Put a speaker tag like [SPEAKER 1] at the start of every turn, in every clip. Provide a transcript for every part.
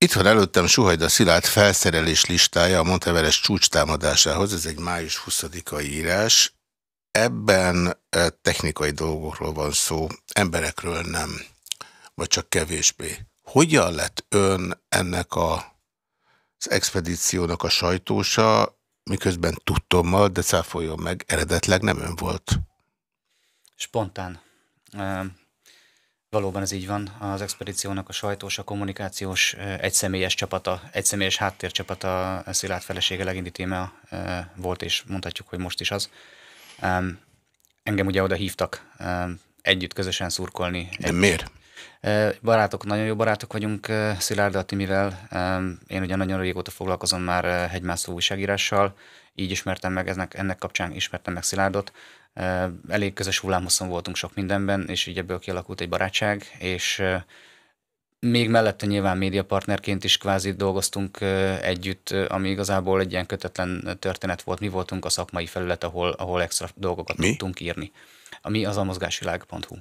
[SPEAKER 1] Itt van előttem Suhajda Szilárd felszerelés listája a Monteveres csúcstámadásához, ez egy május 20-ai írás. Ebben eh, technikai dolgokról van szó, emberekről nem, vagy csak kevésbé. Hogyan lett ön ennek a, az expedíciónak a sajtósa, miközben tudtommal, de cáfoljon meg, eredetleg nem ön volt?
[SPEAKER 2] Spontán. Eh, Valóban ez így van. Az expedíciónak a sajtós, a kommunikációs egyszemélyes csapata, egyszemélyes háttércsapata Szilárd felesége téma volt, és mondhatjuk, hogy most is az. Engem ugye oda hívtak együtt közösen szurkolni. De együtt. miért? Barátok, nagyon jó barátok vagyunk a Timivel. Én ugye nagyon régóta foglalkozom már hegymászó újságírással, így ismertem meg, ennek kapcsán ismertem meg Szilárdot elég közös hullámhosszon voltunk sok mindenben, és így ebből kialakult egy barátság, és még mellette nyilván médiapartnerként is kvázi dolgoztunk együtt, ami igazából egy ilyen kötetlen történet volt. Mi voltunk a szakmai felület, ahol, ahol extra dolgokat Mi? tudtunk írni. Ami az a mozgásvilág.hu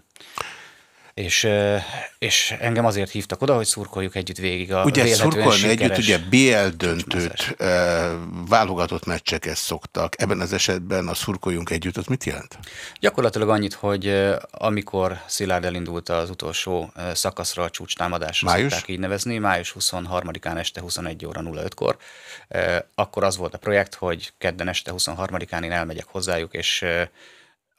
[SPEAKER 2] és, és engem azért hívtak oda, hogy szurkoljuk együtt végig a Ugye szurkolni együtt, ugye
[SPEAKER 1] BL döntőt, válogatott meccseket szoktak. Ebben az esetben a szurkoljunk együtt, az mit jelent?
[SPEAKER 2] Gyakorlatilag annyit, hogy amikor Szilárd elindult az utolsó szakaszra, a csúcstámadásra, május? szokták így nevezni, május 23-án este 21 óra 05-kor, akkor az volt a projekt, hogy kedden este 23-án én elmegyek hozzájuk, és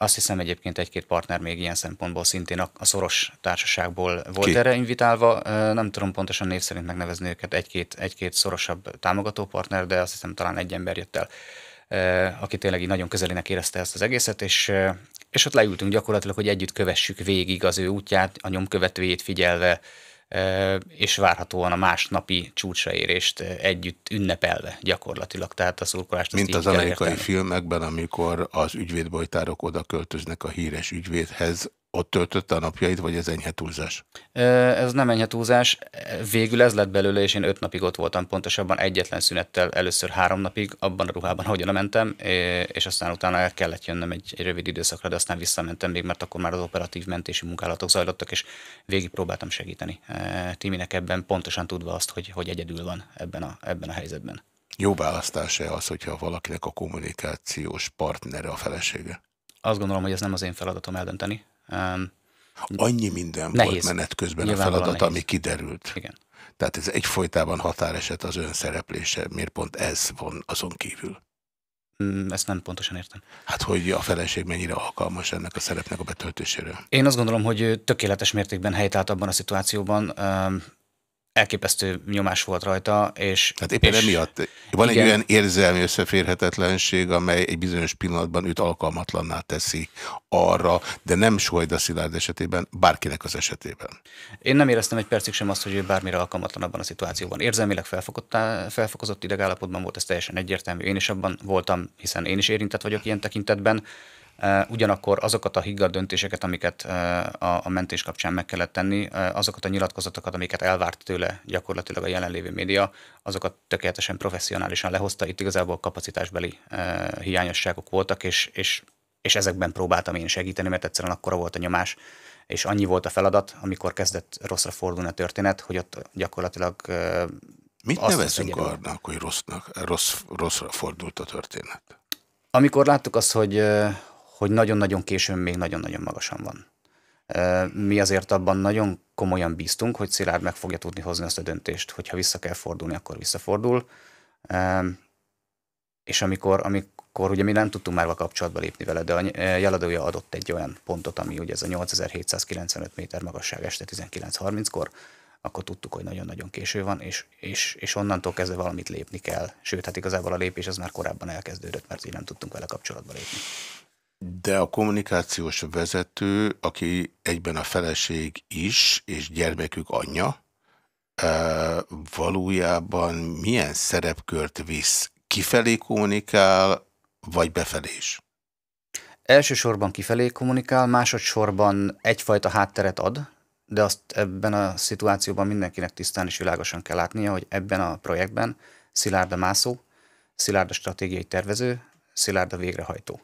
[SPEAKER 2] azt hiszem egyébként egy-két partner még ilyen szempontból szintén a, a szoros társaságból volt Ki? erre invitálva. Nem tudom pontosan név szerint megnevezni őket, egy-két, egy-két szorosabb támogató partner, de azt hiszem talán egy ember jött el, aki tényleg így nagyon közelének érezte ezt az egészet, és, és ott leültünk gyakorlatilag, hogy együtt kövessük végig az ő útját, a nyomkövetőjét figyelve, és várhatóan a másnapi csúcsraérést
[SPEAKER 1] együtt ünnepelve gyakorlatilag. Tehát a szurkolást Mint az amerikai értelni. filmekben, amikor az ügyvédbojtárok oda költöznek a híres ügyvédhez, ott töltötte a napjait, vagy ez enyhe túlzás?
[SPEAKER 2] Ez nem enyhe túlzás.
[SPEAKER 1] Végül ez lett belőle, és én öt napig ott
[SPEAKER 2] voltam, pontosabban egyetlen szünettel, először három napig, abban a ruhában, ahogyan mentem, és aztán utána el kellett jönnöm egy, egy rövid időszakra, de aztán visszamentem még, mert akkor már az operatív mentési munkálatok zajlottak, és végig próbáltam segíteni Timinek ebben, pontosan tudva azt, hogy, hogy egyedül van
[SPEAKER 1] ebben a, ebben a helyzetben. Jó választása az, hogyha valakinek a kommunikációs partnere a felesége?
[SPEAKER 2] Azt gondolom, hogy ez nem az én feladatom eldönteni. Um, Annyi
[SPEAKER 1] minden nehéz. volt menet közben a feladat, ami kiderült. Igen. Tehát ez egyfolytában határeset az ön szereplése. Miért pont ez van azon kívül? Mm, ezt nem pontosan értem. Hát, hogy a feleség mennyire alkalmas ennek a szerepnek a betöltésére?
[SPEAKER 2] Én azt gondolom, hogy tökéletes mértékben helytállt abban a szituációban. Um, elképesztő nyomás volt rajta.
[SPEAKER 1] És, hát éppen és, emiatt van igen, egy olyan érzelmi összeférhetetlenség, amely egy bizonyos pillanatban őt alkalmatlanná teszi arra, de nem Sohajda Szilárd esetében, bárkinek az esetében. Én nem éreztem egy percig sem azt, hogy ő bármire alkalmatlan abban a szituációban. Érzelmileg
[SPEAKER 2] felfokozott idegállapotban volt, ez teljesen egyértelmű. Én is abban voltam, hiszen én is érintett vagyok ilyen tekintetben. Ugyanakkor azokat a higgadt döntéseket, amiket a, mentés kapcsán meg kellett tenni, azokat a nyilatkozatokat, amiket elvárt tőle gyakorlatilag a jelenlévő média, azokat tökéletesen professzionálisan lehozta. Itt igazából kapacitásbeli hiányosságok voltak, és, és, és ezekben próbáltam én segíteni, mert egyszerűen akkora volt a nyomás, és annyi volt a feladat, amikor kezdett rosszra fordulni a történet, hogy ott gyakorlatilag Mit azt nevezünk annak,
[SPEAKER 1] hogy rossznak, rossz, rosszra fordult a történet?
[SPEAKER 2] Amikor láttuk azt, hogy, hogy nagyon-nagyon későn még nagyon-nagyon magasan van. Mi azért abban nagyon komolyan bíztunk, hogy Szilárd meg fogja tudni hozni azt a döntést, hogyha vissza kell fordulni, akkor visszafordul. És amikor, amikor ugye mi nem tudtunk már a kapcsolatba lépni vele, de a jeladója adott egy olyan pontot, ami ugye ez a 8795 méter magasság este 19.30-kor, akkor tudtuk, hogy nagyon-nagyon késő van, és, és, és onnantól kezdve valamit lépni kell. Sőt, hát igazából a lépés az már korábban elkezdődött, mert így nem tudtunk vele kapcsolatba
[SPEAKER 1] lépni. De a kommunikációs vezető, aki egyben a feleség is, és gyermekük anyja, valójában milyen szerepkört visz? Kifelé kommunikál, vagy befelé is?
[SPEAKER 2] Elsősorban kifelé kommunikál, másodszorban egyfajta hátteret ad, de azt ebben a szituációban mindenkinek tisztán és világosan kell látnia, hogy ebben a projektben szilárd a mászó, szilárd a stratégiai tervező, szilárd a végrehajtó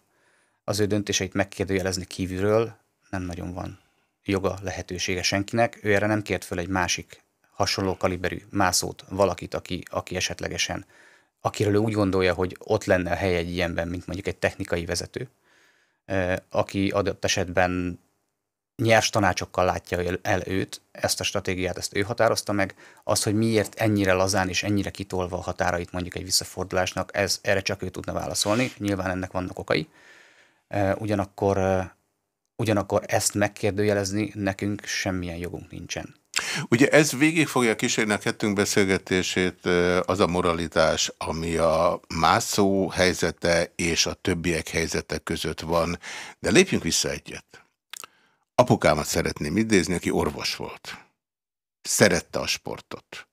[SPEAKER 2] az ő döntéseit megkérdőjelezni kívülről nem nagyon van joga, lehetősége senkinek. Ő erre nem kért föl egy másik hasonló kaliberű mászót, valakit, aki, aki esetlegesen, akiről ő úgy gondolja, hogy ott lenne a hely egy ilyenben, mint mondjuk egy technikai vezető, aki adott esetben nyers tanácsokkal látja el őt, ezt a stratégiát, ezt ő határozta meg, az, hogy miért ennyire lazán és ennyire kitolva a határait mondjuk egy visszafordulásnak, ez erre csak ő tudna válaszolni, nyilván ennek vannak okai, ugyanakkor, ugyanakkor ezt megkérdőjelezni nekünk semmilyen jogunk nincsen.
[SPEAKER 1] Ugye ez végig fogja kísérni a kettőnk beszélgetését az a moralitás, ami a mászó helyzete és a többiek helyzete között van. De lépjünk vissza egyet. Apukámat szeretném idézni, aki orvos volt. Szerette a sportot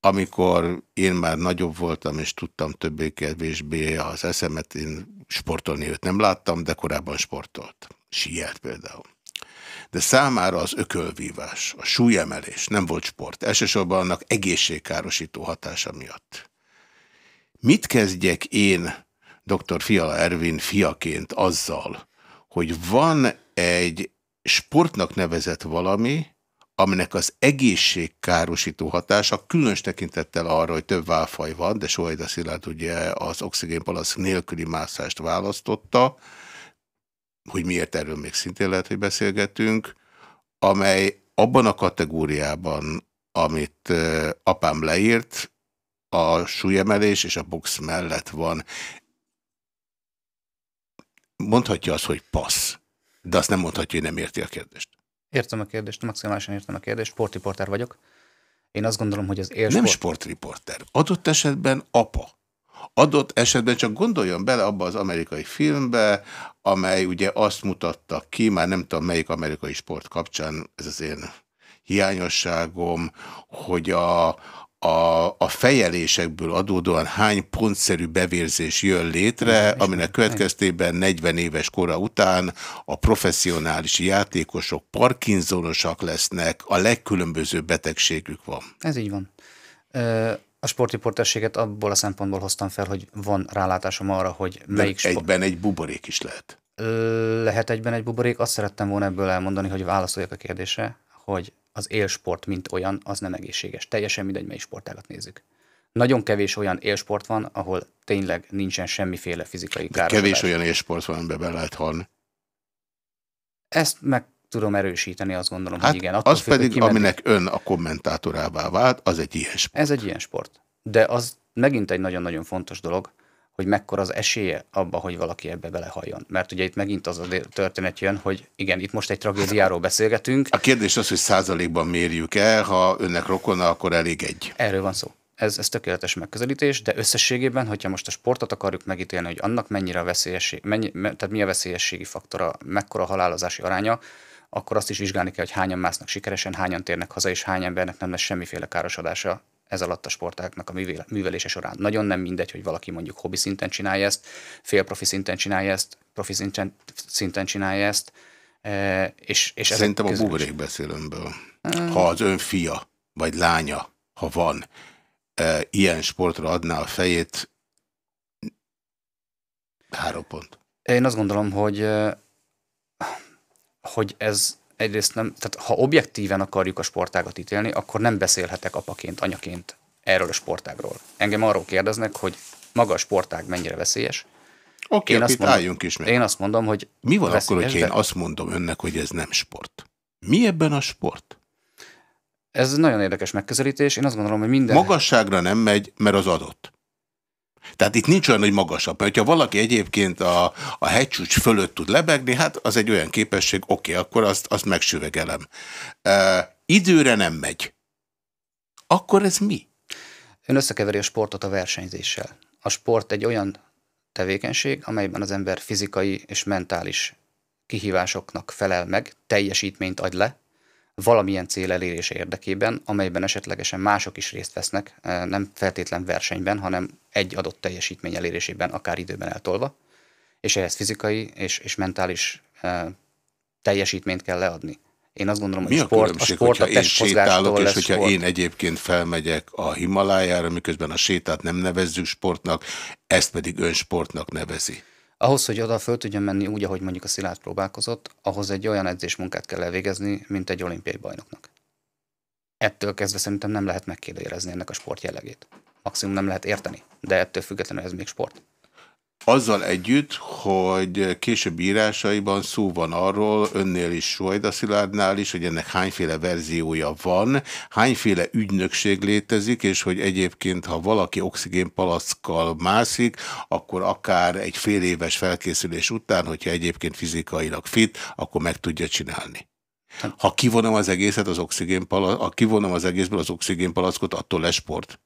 [SPEAKER 1] amikor én már nagyobb voltam, és tudtam többé-kevésbé az eszemet, én sportolni őt nem láttam, de korábban sportolt. Sijelt például. De számára az ökölvívás, a súlyemelés nem volt sport. Elsősorban annak egészségkárosító hatása miatt. Mit kezdjek én, dr. Fiala Ervin fiaként azzal, hogy van egy sportnak nevezett valami, aminek az egészségkárosító hatása, különös tekintettel arra, hogy több válfaj van, de Sohajda Szilárd ugye az oxigénpalasz nélküli mászást választotta, hogy miért erről még szintén lehet, hogy beszélgetünk, amely abban a kategóriában, amit apám leírt, a súlyemelés és a box mellett van. Mondhatja azt, hogy passz, de azt nem mondhatja, hogy nem érti a kérdést.
[SPEAKER 2] Értem a kérdést, maximálisan értem a kérdést, sportriporter vagyok. Én azt gondolom, hogy az élsport... Nem sportriporter,
[SPEAKER 1] adott esetben apa. Adott esetben csak gondoljon bele abba az amerikai filmbe, amely ugye azt mutatta ki, már nem tudom melyik amerikai sport kapcsán, ez az én hiányosságom, hogy a, a, a fejelésekből adódóan hány pontszerű bevérzés jön létre, aminek következtében 40 éves kora után a professzionális játékosok parkinzonosak lesznek, a legkülönbözőbb betegségük van.
[SPEAKER 2] Ez így van. Ö a portességet abból a szempontból hoztam fel, hogy van rálátásom arra, hogy melyik De
[SPEAKER 1] sport... egyben egy buborék is lehet.
[SPEAKER 2] Lehet egyben egy buborék. Azt szerettem volna ebből elmondani, hogy válaszoljak a kérdésre, hogy az élsport, mint olyan, az nem egészséges. Teljesen mindegy, mely sportágat nézzük. Nagyon kevés olyan élsport van, ahol tényleg nincsen semmiféle fizikai károsodás. Kevés olyan
[SPEAKER 1] élsport van, amiben be lehet halni. Ezt
[SPEAKER 2] meg tudom erősíteni, azt gondolom, hát hogy igen. Attól az függ, pedig, aminek
[SPEAKER 1] ön a kommentátorává vált, az egy ilyen sport.
[SPEAKER 2] Ez egy ilyen sport. De az megint egy nagyon-nagyon fontos dolog, hogy mekkora az esélye abba, hogy valaki ebbe belehajjon. Mert ugye itt megint az a történet jön, hogy igen, itt most egy tragédiáról beszélgetünk. A
[SPEAKER 1] kérdés az, hogy százalékban mérjük el, ha önnek rokona, akkor elég egy.
[SPEAKER 2] Erről van szó. Ez, ez tökéletes megközelítés, de összességében, hogyha most a sportot akarjuk megítélni, hogy annak mennyire a veszélyesség, mennyi, tehát mi a veszélyességi faktora, mekkora a halálozási aránya, akkor azt is vizsgálni kell, hogy hányan másznak sikeresen, hányan térnek haza, és hány embernek nem lesz semmiféle károsodása ez alatt a sportáknak a művelése során. Nagyon nem mindegy, hogy valaki mondjuk hobbi szinten csinálja ezt, profi szinten csinálja ezt, profi szinten, szinten csinálja ezt. E, és, és Szerintem a buborék
[SPEAKER 1] beszélőmből, Ha az ön fia vagy lánya, ha van, e, ilyen sportra adná a fejét, három pont.
[SPEAKER 2] Én azt gondolom, hogy hogy ez egyrészt nem, tehát ha objektíven akarjuk a sportágat ítélni, akkor nem beszélhetek apaként, anyaként erről a sportágról. Engem arról kérdeznek, hogy maga a sportág mennyire veszélyes.
[SPEAKER 1] Oké, én azt mondom, álljunk is meg. Én azt mondom, hogy Mi van akkor, hogyha én azt mondom önnek, hogy ez nem sport? Mi ebben a sport? Ez nagyon érdekes megközelítés. Én azt gondolom, hogy minden... Magasságra nem megy, mert az adott. Tehát itt nincs olyan, hogy magasabb. ha valaki egyébként a, a hegycsúcs fölött tud lebegni, hát az egy olyan képesség, oké, okay, akkor azt, azt megsüvegelem. Uh, időre nem megy. Akkor ez mi? Ön
[SPEAKER 2] összekeveri a sportot a versenyzéssel. A sport egy olyan tevékenység, amelyben az ember fizikai és mentális kihívásoknak felel meg, teljesítményt ad le, valamilyen cél elérése érdekében, amelyben esetlegesen mások is részt vesznek, eh, nem feltétlen versenyben, hanem egy adott teljesítmény elérésében, akár időben eltolva, és ehhez fizikai és, és mentális eh, teljesítményt kell leadni. Én azt gondolom, Mi hogy a sport, a sport hogyha a én sétálok, és hogyha sport. én
[SPEAKER 1] egyébként felmegyek a Himalájára, miközben a sétát nem nevezzük sportnak, ezt pedig ön sportnak nevezi. Ahhoz, hogy
[SPEAKER 2] oda föl tudjon menni úgy, ahogy mondjuk a Szilárd próbálkozott, ahhoz egy olyan edzésmunkát kell elvégezni, mint egy olimpiai bajnoknak. Ettől kezdve szerintem nem lehet megkérdőjelezni ennek a sport jellegét. Maximum nem lehet érteni, de ettől függetlenül ez még sport.
[SPEAKER 1] Azzal együtt, hogy később írásaiban szó van arról, önnél is, Sojda Szilárdnál is, hogy ennek hányféle verziója van, hányféle ügynökség létezik, és hogy egyébként, ha valaki oxigénpalackkal mászik, akkor akár egy fél éves felkészülés után, hogyha egyébként fizikailag fit, akkor meg tudja csinálni. Hát- ha kivonom az egészet, az oxigénpalac, ha kivonom az egészből az oxigénpalackot, attól lesport. sport.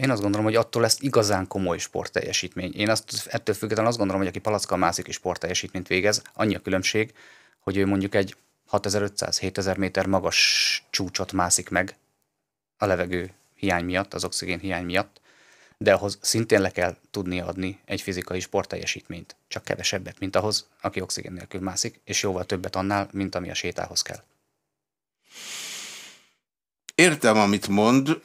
[SPEAKER 2] Én azt gondolom, hogy attól lesz igazán komoly sportteljesítmény. Én azt, ettől függetlenül azt gondolom, hogy aki palackkal mászik és sportteljesítményt végez, annyi a különbség, hogy ő mondjuk egy 6500-7000 méter magas csúcsot mászik meg a levegő hiány miatt, az oxigén hiány miatt, de ahhoz szintén le kell tudnia adni egy fizikai sportteljesítményt, csak kevesebbet, mint ahhoz, aki oxigén nélkül mászik, és jóval többet annál, mint ami a sétához kell.
[SPEAKER 1] Értem, amit mond,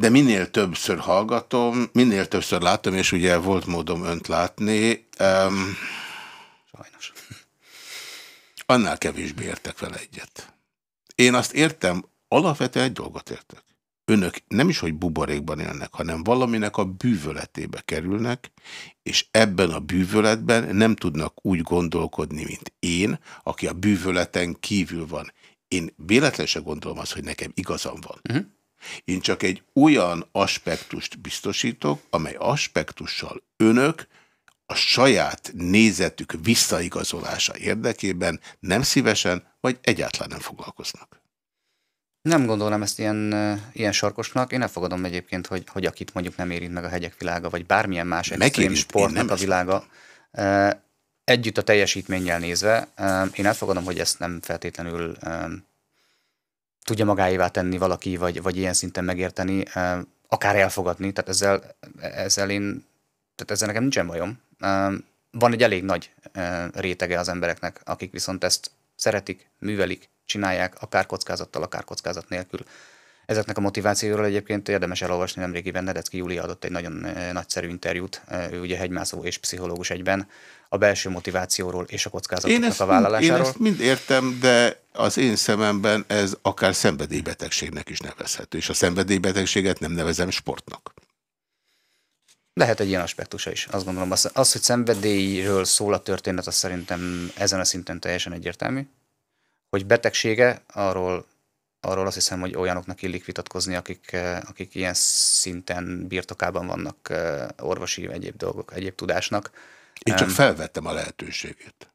[SPEAKER 1] de minél többször hallgatom, minél többször látom, és ugye volt módom önt látni. Um, Sajnos. Annál kevésbé értek vele egyet. Én azt értem, alapvetően egy dolgot értek. Önök nem is, hogy buborékban élnek, hanem valaminek a bűvöletébe kerülnek, és ebben a bűvöletben nem tudnak úgy gondolkodni, mint én, aki a bűvöleten kívül van. Én véletlenül gondolom azt, hogy nekem igazam van. Uh mhm. -huh. Én csak egy olyan aspektust biztosítok, amely aspektussal önök a saját nézetük visszaigazolása érdekében nem szívesen, vagy egyáltalán nem foglalkoznak.
[SPEAKER 2] Nem gondolom ezt ilyen, ilyen sarkosnak. Én elfogadom egyébként, hogy, hogy akit mondjuk nem érint meg a hegyek világa, vagy bármilyen más extrém sportnak a világa, együtt a teljesítménnyel nézve, én elfogadom, hogy ezt nem feltétlenül tudja magáévá tenni valaki, vagy, vagy ilyen szinten megérteni, akár elfogadni, tehát ezzel, ezzel én, tehát ezzel nekem nincsen bajom. Van egy elég nagy rétege az embereknek, akik viszont ezt szeretik, művelik, csinálják, akár kockázattal, akár kockázat nélkül. Ezeknek a motivációról egyébként érdemes elolvasni, nemrégiben Nedecki Júlia adott egy nagyon nagyszerű interjút, ő ugye hegymászó és pszichológus egyben, a belső motivációról és a kockázatoknak én ezt a vállalásáról.
[SPEAKER 1] Mind, én ezt mind értem, de az én szememben ez akár szenvedélybetegségnek is nevezhető, és a szenvedélybetegséget nem nevezem sportnak. Lehet
[SPEAKER 2] egy ilyen aspektusa is, azt gondolom. Az, az hogy szenvedélyről szól a történet, az szerintem ezen a szinten teljesen egyértelmű. Hogy betegsége, arról, arról azt hiszem, hogy olyanoknak illik vitatkozni, akik, eh, akik ilyen szinten birtokában vannak eh, orvosi, egyéb dolgok, egyéb tudásnak. Én csak felvettem a lehetőségét.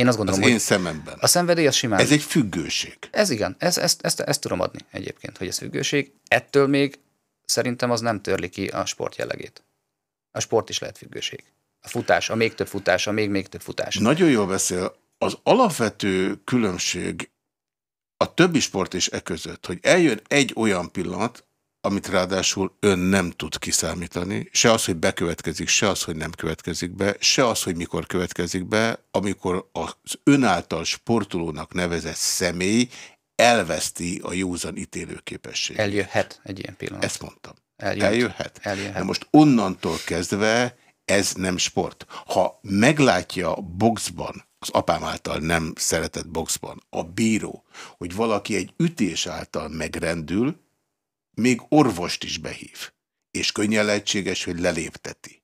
[SPEAKER 2] Én azt gondolom, az én szememben. A szenvedély az simán. Ez egy függőség. Ez igen, ez, ezt, ezt, ezt tudom adni egyébként, hogy ez függőség. Ettől még szerintem az nem törli ki a sport jellegét. A sport is lehet függőség. A futás, a még több futás, a még-még több futás. Nagyon
[SPEAKER 1] jól beszél. Az alapvető különbség a többi sport és e között, hogy eljön egy olyan pillanat, amit ráadásul ön nem tud kiszámítani, se az, hogy bekövetkezik, se az, hogy nem következik be, se az, hogy mikor következik be, amikor az ön által sportolónak nevezett személy elveszti a józan ítélő képességét. Eljöhet egy ilyen pillanat. Ezt mondtam. Eljöhet. Eljöhet. Eljöhet. De most onnantól kezdve ez nem sport. Ha meglátja boxban, az apám által nem szeretett boxban, a bíró, hogy valaki egy ütés által megrendül, még orvost is behív, és könnyen lehetséges, hogy lelépteti.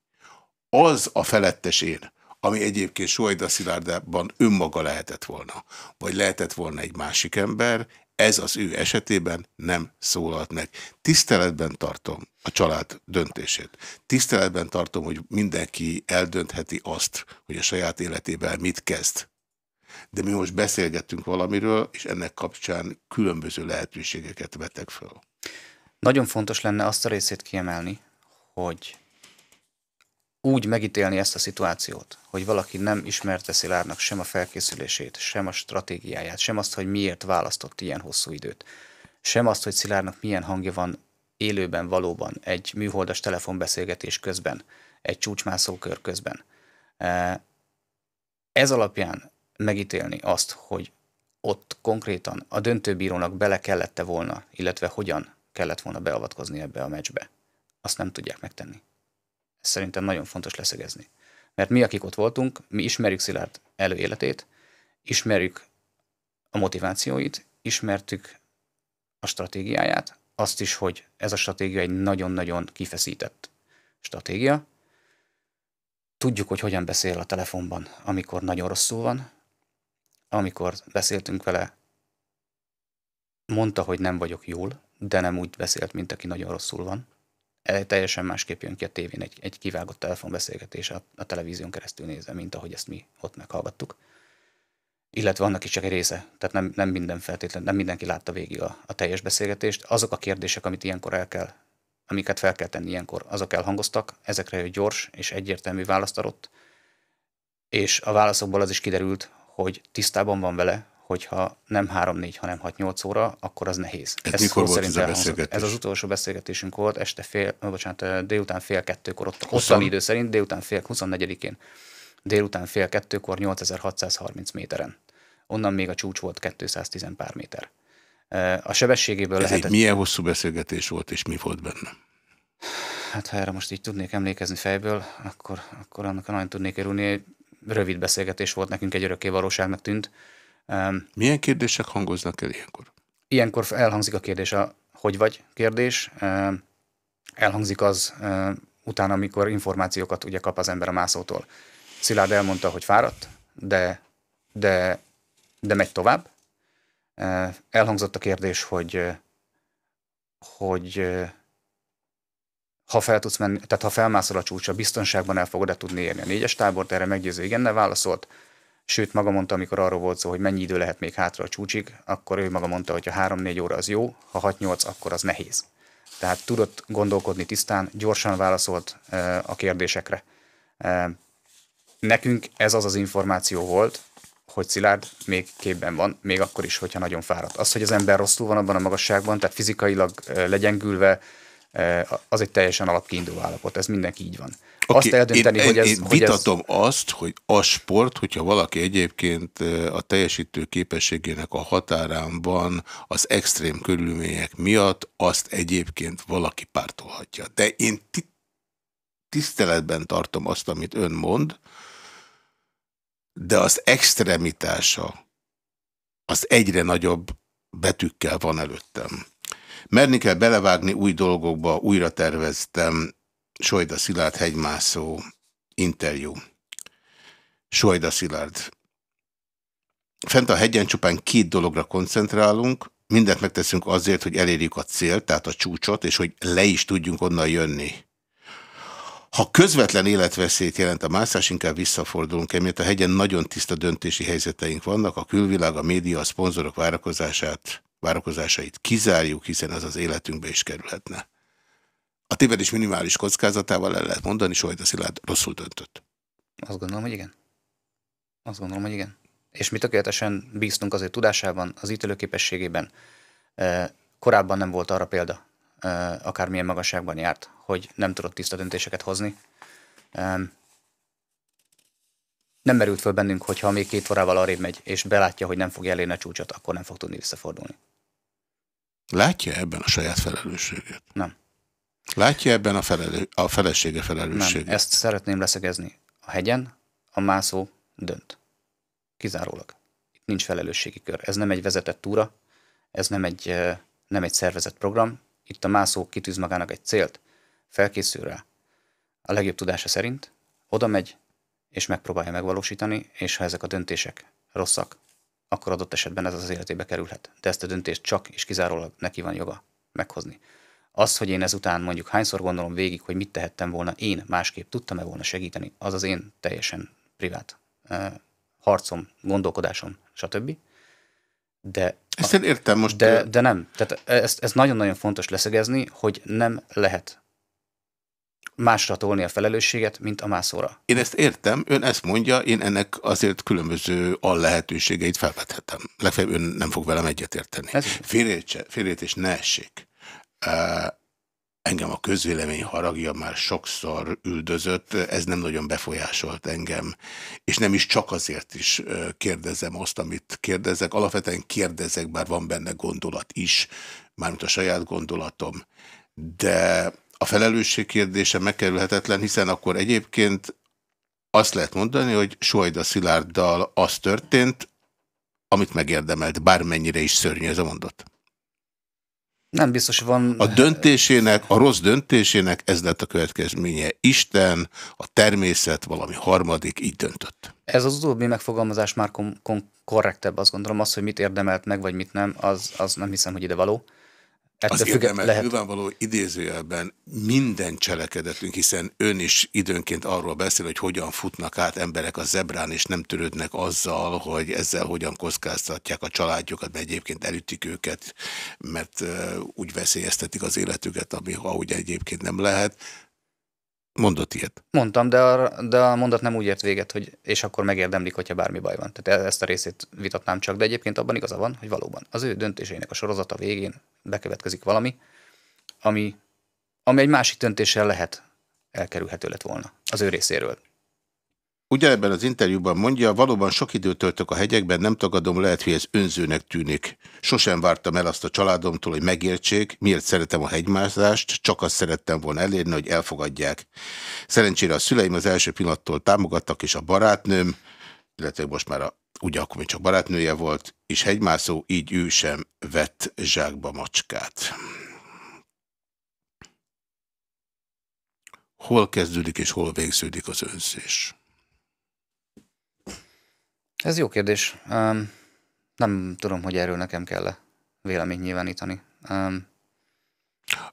[SPEAKER 1] Az a felettes én, ami egyébként Sojda Szilárdában önmaga lehetett volna, vagy lehetett volna egy másik ember, ez az ő esetében nem szólalt meg. Tiszteletben tartom a család döntését. Tiszteletben tartom, hogy mindenki eldöntheti azt, hogy a saját életében mit kezd. De mi most beszélgettünk valamiről, és ennek kapcsán különböző lehetőségeket vetek föl. Nagyon fontos
[SPEAKER 2] lenne azt a részét kiemelni, hogy úgy megítélni ezt a szituációt, hogy valaki nem ismerte Szilárdnak sem a felkészülését, sem a stratégiáját, sem azt, hogy miért választott ilyen hosszú időt, sem azt, hogy Szilárdnak milyen hangja van élőben valóban, egy műholdas telefonbeszélgetés közben, egy csúcsmászókör közben. E, ez alapján megítélni azt, hogy ott konkrétan a döntőbírónak bele kellette volna, illetve hogyan kellett volna beavatkozni ebbe a meccsbe. Azt nem tudják megtenni. Ezt szerintem nagyon fontos leszögezni. Mert mi, akik ott voltunk, mi ismerjük Szilárd előéletét, ismerjük a motivációit, ismertük a stratégiáját, azt is, hogy ez a stratégia egy nagyon-nagyon kifeszített stratégia. Tudjuk, hogy hogyan beszél a telefonban, amikor nagyon rosszul van. Amikor beszéltünk vele, mondta, hogy nem vagyok jól, de nem úgy beszélt, mint aki nagyon rosszul van. E, teljesen másképp jön ki a tévén egy, egy kivágott telefonbeszélgetés a, a televízión keresztül nézve, mint ahogy ezt mi ott meghallgattuk. Illetve annak is csak egy része, tehát nem, nem minden feltétlenül, nem mindenki látta végig a, a teljes beszélgetést. Azok a kérdések, amit ilyenkor el kell, amiket fel kell tenni ilyenkor, azok elhangoztak, ezekre ő gyors és egyértelmű választ adott, és a válaszokból az is kiderült, hogy tisztában van vele, hogyha nem 3-4, hanem 6-8 óra, akkor az nehéz. Ez, ez mikor volt ez a beszélgetés? Ez az utolsó beszélgetésünk volt, este fél, bocsánat, délután fél kettőkor, ott, 20... idő szerint, délután fél, 24-én, délután fél kettőkor 8630 méteren. Onnan még a csúcs volt 210 pár méter. A sebességéből ez lehetett... Egy milyen
[SPEAKER 1] hosszú beszélgetés volt, és mi volt
[SPEAKER 2] benne? Hát ha erre most így tudnék emlékezni fejből, akkor, akkor annak nagyon tudnék érülni, Rövid beszélgetés volt nekünk, egy örökké valóságnak tűnt milyen
[SPEAKER 1] kérdések hangoznak el ilyenkor?
[SPEAKER 2] Ilyenkor elhangzik a kérdés a hogy vagy kérdés, elhangzik az utána, amikor információkat ugye kap az ember a mászótól. Szilárd elmondta, hogy fáradt, de, de, de megy tovább. Elhangzott a kérdés, hogy, hogy ha fel tudsz menni, tehát ha felmászol a csúcsa, biztonságban el fogod -e tudni érni a négyes tábort, erre meggyőző igennel válaszolt. Sőt, maga mondta, amikor arról volt szó, hogy mennyi idő lehet még hátra a csúcsig, akkor ő maga mondta, hogy ha 3-4 óra az jó, ha 6-8, akkor az nehéz. Tehát tudott gondolkodni tisztán, gyorsan válaszolt a kérdésekre. Nekünk ez az az információ volt, hogy Szilárd még képben van, még akkor is, hogyha nagyon fáradt. Az, hogy az ember rosszul van abban a magasságban, tehát fizikailag legyengülve, Eh, az egy teljesen alapkiinduló állapot, ez mindenki így van. Okay, azt eldönteni, én, hogy ez... Én hogy vitatom
[SPEAKER 1] ez... azt, hogy a sport, hogyha valaki egyébként eh, a teljesítő képességének a határán van az extrém körülmények miatt, azt egyébként valaki pártolhatja. De én tiszteletben tartom azt, amit ön mond, de az extremitása az egyre nagyobb betűkkel van előttem. Merni kell belevágni új dolgokba, újra terveztem. Sojda Szilárd hegymászó interjú. Sojda Szilárd. Fent a hegyen csupán két dologra koncentrálunk, mindent megteszünk azért, hogy elérjük a célt, tehát a csúcsot, és hogy le is tudjunk onnan jönni. Ha közvetlen életveszélyt jelent a mászás, inkább visszafordulunk, emiatt a hegyen nagyon tiszta döntési helyzeteink vannak, a külvilág, a média, a szponzorok várakozását várakozásait kizárjuk, hiszen az az életünkbe is kerülhetne. A tévedés minimális kockázatával el lehet mondani, a Szilárd rosszul döntött.
[SPEAKER 2] Azt gondolom, hogy igen. Azt gondolom, hogy igen. És mi tökéletesen bíztunk azért tudásában, az ítélőképességében. Korábban nem volt arra példa, akármilyen magasságban járt, hogy nem tudott tiszta döntéseket hozni. Nem merült föl bennünk, hogy ha még két órával arrébb megy, és belátja, hogy nem fogja elérni a csúcsot, akkor nem fog tudni visszafordulni.
[SPEAKER 1] Látja ebben a saját felelősséget? Nem. Látja ebben a, felelő,
[SPEAKER 2] a felesége felelősséget? Nem, ezt szeretném leszegezni. A hegyen a mászó dönt. Kizárólag. Itt nincs felelősségi kör. Ez nem egy vezetett túra, ez nem egy, nem egy szervezett program. Itt a mászó kitűz magának egy célt, felkészül rá. A legjobb tudása szerint oda megy, és megpróbálja megvalósítani, és ha ezek a döntések rosszak, akkor adott esetben ez az életébe kerülhet. De ezt a döntést csak és kizárólag neki van joga meghozni. Az, hogy én ezután mondjuk hányszor gondolom végig, hogy mit tehettem volna én másképp, tudtam-e volna segíteni, az az én teljesen privát uh, harcom, gondolkodásom, stb. De,
[SPEAKER 1] ezt én értem most. De, de
[SPEAKER 2] nem. Tehát e, ezt, nagyon-nagyon fontos leszegezni, hogy nem lehet másra tolni a felelősséget, mint a mászóra.
[SPEAKER 1] Én ezt értem, ön ezt mondja, én ennek azért különböző lehetőségeit felvethetem. Legfeljebb ön nem fog velem egyetérteni. és ne essék. Uh, engem a közvélemény haragja már sokszor üldözött, ez nem nagyon befolyásolt engem. És nem is csak azért is kérdezem azt, amit kérdezek. Alapvetően kérdezek, bár van benne gondolat is, mármint a saját gondolatom. De a felelősség kérdése megkerülhetetlen, hiszen akkor egyébként azt lehet mondani, hogy Sojda Szilárddal az történt, amit megérdemelt, bármennyire is szörnyű ez a mondat.
[SPEAKER 2] Nem biztos van... A
[SPEAKER 1] döntésének, a rossz döntésének ez lett a következménye. Isten, a természet, valami harmadik így döntött.
[SPEAKER 2] Ez az utóbbi megfogalmazás már kon kon korrektebb, azt gondolom. Az, hogy mit érdemelt
[SPEAKER 1] meg, vagy mit nem, az, az nem hiszem, hogy ide való.
[SPEAKER 2] Ettől az érdemes, lehet.
[SPEAKER 1] nyilvánvaló idézőjelben minden cselekedetünk, hiszen ön is időnként arról beszél, hogy hogyan futnak át emberek a zebrán, és nem törődnek azzal, hogy ezzel hogyan kockáztatják a családjukat, mert egyébként elütik őket, mert úgy veszélyeztetik az életüket, ami ahogy egyébként nem lehet. Mondott ilyet.
[SPEAKER 2] Mondtam, de a, de a mondat nem úgy ért véget, hogy és akkor megérdemlik, hogyha bármi baj van. Tehát e- ezt a részét vitatnám csak, de egyébként abban igaza van, hogy valóban az ő döntéseinek a sorozata végén bekövetkezik valami, ami, ami egy másik döntéssel lehet elkerülhető lett volna az ő
[SPEAKER 1] részéről. Ugyanebben az interjúban mondja, valóban sok időt töltök a hegyekben, nem tagadom, lehet, hogy ez önzőnek tűnik. Sosem vártam el azt a családomtól, hogy megértsék, miért szeretem a hegymászást, csak azt szerettem volna elérni, hogy elfogadják. Szerencsére a szüleim az első pillanattól támogattak, és a barátnőm, illetve most már a ugye akkor még csak barátnője volt, és hegymászó, így ő sem vett zsákba macskát. Hol kezdődik és hol végződik az önzés? Ez jó kérdés. Um, nem tudom,
[SPEAKER 2] hogy erről nekem kell-e véleményt nyilvánítani. Um,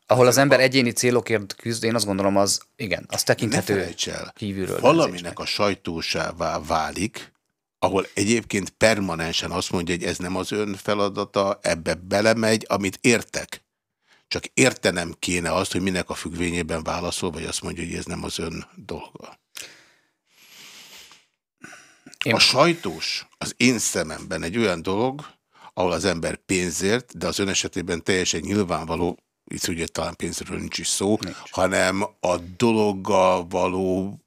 [SPEAKER 2] ahol az ember egyéni célokért küzd, én azt gondolom, az igen, az tekinthető el, kívülről. Valaminek a
[SPEAKER 1] sajtósává válik, ahol egyébként permanensen azt mondja, hogy ez nem az ön feladata, ebbe belemegy, amit értek. Csak értenem kéne azt, hogy minek a függvényében válaszol, vagy azt mondja, hogy ez nem az ön dolga. Én... A sajtós az én szememben egy olyan dolog, ahol az ember pénzért, de az ön esetében teljesen nyilvánvaló, itt ugye talán pénzről nincs is szó, nincs. hanem a dologgal való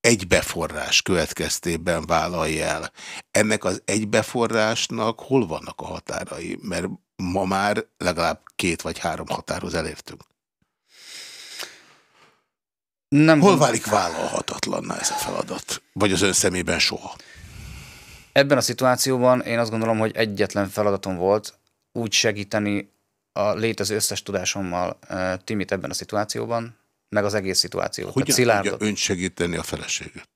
[SPEAKER 1] egybeforrás következtében vállalja el. Ennek az egybeforrásnak hol vannak a határai? Mert ma már legalább két vagy három határhoz elértünk. Nem Hol válik vállalhatatlanná ez a feladat? Vagy az ön szemében soha?
[SPEAKER 2] Ebben a szituációban én azt gondolom, hogy egyetlen feladatom volt úgy segíteni a létező összes tudásommal uh, Timit ebben a szituációban, meg az egész szituációt. Hogyan tudja
[SPEAKER 1] önt segíteni a feleséget?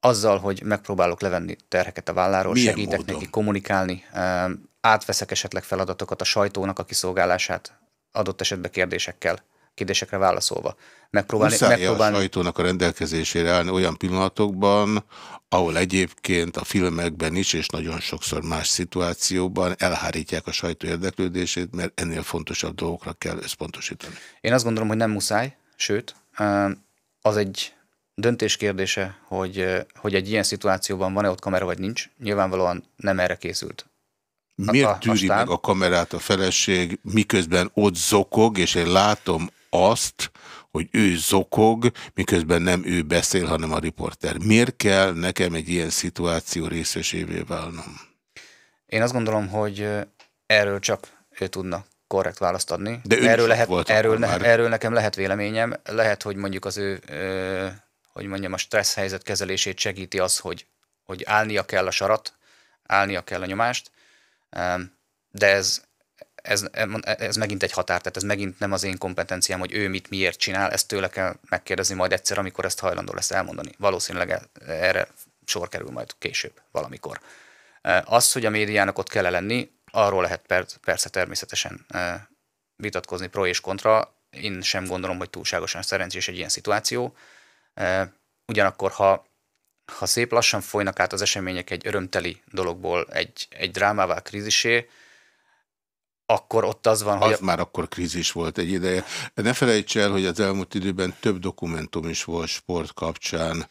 [SPEAKER 2] Azzal, hogy megpróbálok levenni terheket a válláról, Milyen segítek módon? neki kommunikálni, uh, átveszek esetleg feladatokat a sajtónak a kiszolgálását, adott esetben kérdésekkel kérdésekre válaszolva. Megpróbálni, Muszáj megpróbálni...
[SPEAKER 1] a sajtónak a rendelkezésére állni olyan pillanatokban, ahol egyébként a filmekben is, és nagyon sokszor más szituációban elhárítják a sajtó érdeklődését, mert ennél fontosabb dolgokra kell összpontosítani. Én azt gondolom,
[SPEAKER 2] hogy nem muszáj, sőt, az egy döntés kérdése, hogy, hogy egy ilyen szituációban van-e ott kamera, vagy nincs. Nyilvánvalóan nem erre készült
[SPEAKER 1] Miért hát tűri a meg a kamerát a feleség, miközben ott zokog, és én látom azt, hogy ő zokog, miközben nem ő beszél, hanem a riporter. Miért kell nekem egy ilyen szituáció részesévé válnom?
[SPEAKER 2] Én azt gondolom, hogy erről csak ő tudna korrekt választ adni. De erről, lehet, erről, ne, erről nekem lehet véleményem. Lehet, hogy mondjuk az ő, ö, hogy mondjam, a stressz helyzet kezelését segíti az, hogy, hogy állnia kell a sarat, állnia kell a nyomást, de ez, ez, ez megint egy határ, tehát ez megint nem az én kompetenciám, hogy ő mit miért csinál, ezt tőle kell megkérdezni majd egyszer, amikor ezt hajlandó lesz elmondani. Valószínűleg erre sor kerül majd később, valamikor. Eh, az, hogy a médiának ott kell lenni, arról lehet persze természetesen eh, vitatkozni pro és kontra. Én sem gondolom, hogy túlságosan szerencsés egy ilyen szituáció. Eh, ugyanakkor, ha, ha szép lassan folynak át az események egy örömteli dologból egy, egy drámává krízisé, akkor ott az van, az hogy... Az már
[SPEAKER 1] akkor krízis volt egy ideje. Ne felejts el, hogy az elmúlt időben több dokumentum is volt sport kapcsán,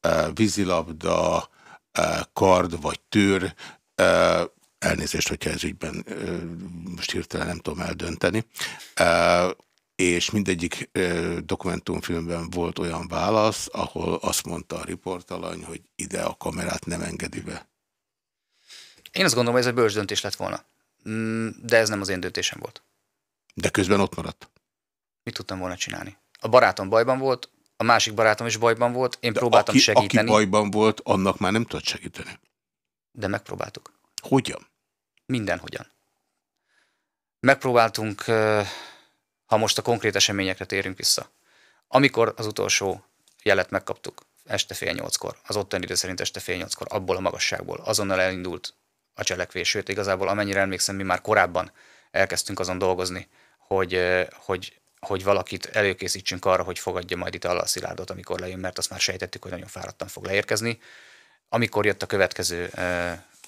[SPEAKER 1] e, vízilabda, e, kard vagy tőr, e, elnézést, hogyha ez ügyben most hirtelen nem tudom eldönteni, és mindegyik dokumentumfilmben volt olyan válasz, ahol azt mondta a riportalany, hogy ide a kamerát nem engedi be.
[SPEAKER 2] Én azt gondolom, hogy ez egy bölcs döntés lett volna. Mm, de ez nem az én döntésem volt.
[SPEAKER 1] De közben ott maradt. Mit tudtam volna csinálni?
[SPEAKER 2] A barátom bajban volt, a másik barátom is bajban volt, én de próbáltam aki, segíteni. Aki bajban
[SPEAKER 1] volt, annak már nem tudott segíteni. De megpróbáltuk.
[SPEAKER 2] Hogyan? Mindenhogyan. Megpróbáltunk, ha most a konkrét eseményekre térünk vissza. Amikor az utolsó jelet megkaptuk, este fél nyolckor, az ottani idő szerint este fél nyolckor, abból a magasságból, azonnal elindult a cselekvés. Sőt, igazából amennyire emlékszem, mi már korábban elkezdtünk azon dolgozni, hogy, hogy, hogy valakit előkészítsünk arra, hogy fogadja majd itt a Szilárdot, amikor lejön, mert azt már sejtettük, hogy nagyon fáradtan fog leérkezni. Amikor jött a következő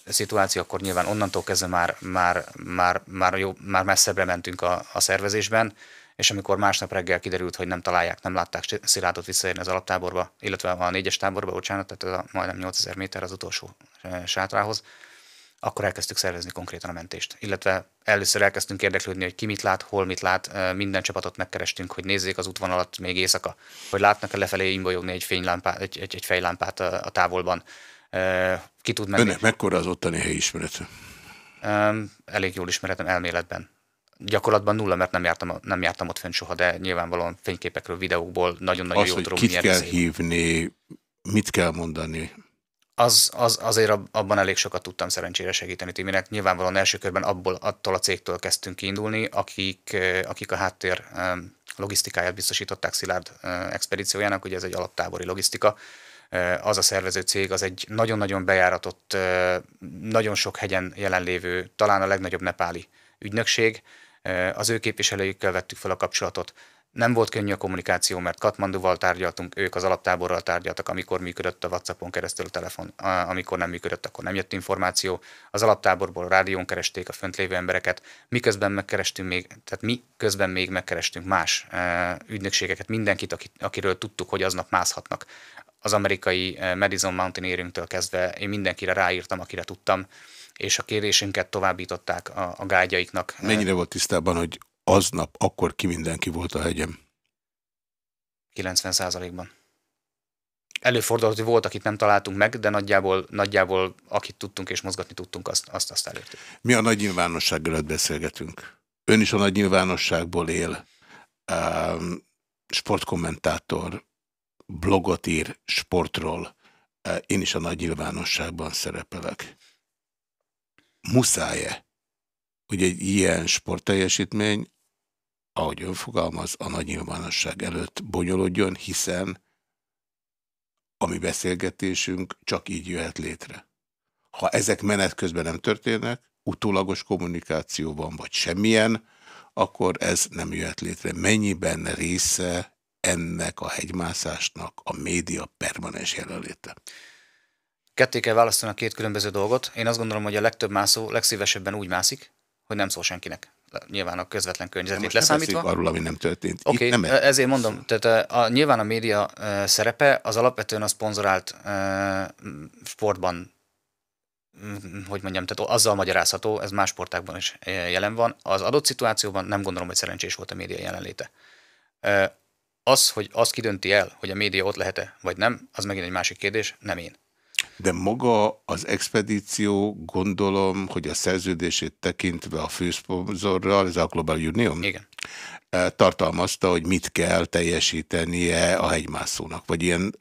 [SPEAKER 2] szituáció, akkor nyilván onnantól kezdve már, már, már, már, jó, már messzebbre mentünk a, a szervezésben, és amikor másnap reggel kiderült, hogy nem találják, nem látták Szilárdot visszaérni az alaptáborba, illetve a négyes táborba, bocsánat, tehát ez a majdnem 8000 méter az utolsó sátrához, akkor elkezdtük szervezni konkrétan a mentést. Illetve először elkezdtünk érdeklődni, hogy ki mit lát, hol mit lát, minden csapatot megkerestünk, hogy nézzék az útvonalat még éjszaka, hogy látnak-e lefelé imbolyogni egy, fénylámpát, egy, egy, egy fejlámpát a, a távolban. Ki tud menni. Önnek
[SPEAKER 1] mekkora az ottani helyismerete?
[SPEAKER 2] Elég jól ismeretem elméletben. Gyakorlatban nulla, mert nem jártam, nem jártam ott fönn soha, de nyilvánvalóan fényképekről, videókból nagyon-nagyon jó tudom. Mit kit kell
[SPEAKER 1] hívni, mit kell mondani,
[SPEAKER 2] az, az, azért abban elég sokat tudtam szerencsére segíteni Timinek. Nyilvánvalóan első körben abból, attól a cégtől kezdtünk kiindulni, akik, akik a háttér logisztikáját biztosították Szilárd expedíciójának, ugye ez egy alaptábori logisztika, az a szervező cég, az egy nagyon-nagyon bejáratott, nagyon sok hegyen jelenlévő, talán a legnagyobb nepáli ügynökség, az ő képviselőjükkel vettük fel a kapcsolatot, nem volt könnyű a kommunikáció, mert Katmanduval tárgyaltunk, ők az alaptáborral tárgyaltak, amikor működött a WhatsAppon keresztül a telefon, amikor nem működött, akkor nem jött információ. Az alaptáborból a rádión keresték a fönt lévő embereket, miközben megkerestünk még, tehát mi közben még megkerestünk más e, ügynökségeket, mindenkit, akit, akiről tudtuk, hogy aznap mászhatnak. Az amerikai e, Madison érünktől kezdve én mindenkire ráírtam, akire tudtam, és a kérésünket továbbították a, a gágyaiknak.
[SPEAKER 1] Mennyire volt tisztában, hogy aznap akkor ki mindenki volt a hegyem? 90 ban
[SPEAKER 2] Előfordult, hogy volt, akit nem találtunk meg, de nagyjából, nagyjából akit tudtunk és mozgatni tudtunk, azt azt, azt előtt.
[SPEAKER 1] Mi a nagy nyilvánosság előtt beszélgetünk? Ön is a nagy nyilvánosságból él, sportkommentátor, blogot ír sportról, én is a nagy nyilvánosságban szerepelek. Muszáj-e, hogy egy ilyen sportteljesítmény ahogy ön fogalmaz, a nagy nyilvánosság előtt bonyolodjon, hiszen a mi beszélgetésünk csak így jöhet létre. Ha ezek menet közben nem történnek, utólagos kommunikációban vagy semmilyen, akkor ez nem jöhet létre. Mennyiben része ennek a hegymászásnak a média permanens jelenléte?
[SPEAKER 2] Ketté kell választani a két különböző dolgot. Én azt gondolom, hogy a legtöbb mászó legszívesebben úgy mászik, hogy nem szól senkinek nyilván a közvetlen
[SPEAKER 1] környezetét most leszámítva. Most arról, ami nem történt. Oké, okay, nem e,
[SPEAKER 2] ezért mondom, tehát a, e, a, nyilván a média e, szerepe az alapvetően a szponzorált e, sportban hogy mondjam, tehát azzal magyarázható, ez más sportákban is e, jelen van. Az adott szituációban nem gondolom, hogy szerencsés volt a média jelenléte. Az, hogy az kidönti el, hogy a média ott lehet-e, vagy nem, az megint egy másik kérdés, nem én.
[SPEAKER 1] De maga az expedíció, gondolom, hogy a szerződését tekintve a főszponzorral, ez a Global Union? Igen. E, tartalmazta, hogy mit kell teljesítenie a hegymászónak, vagy ilyen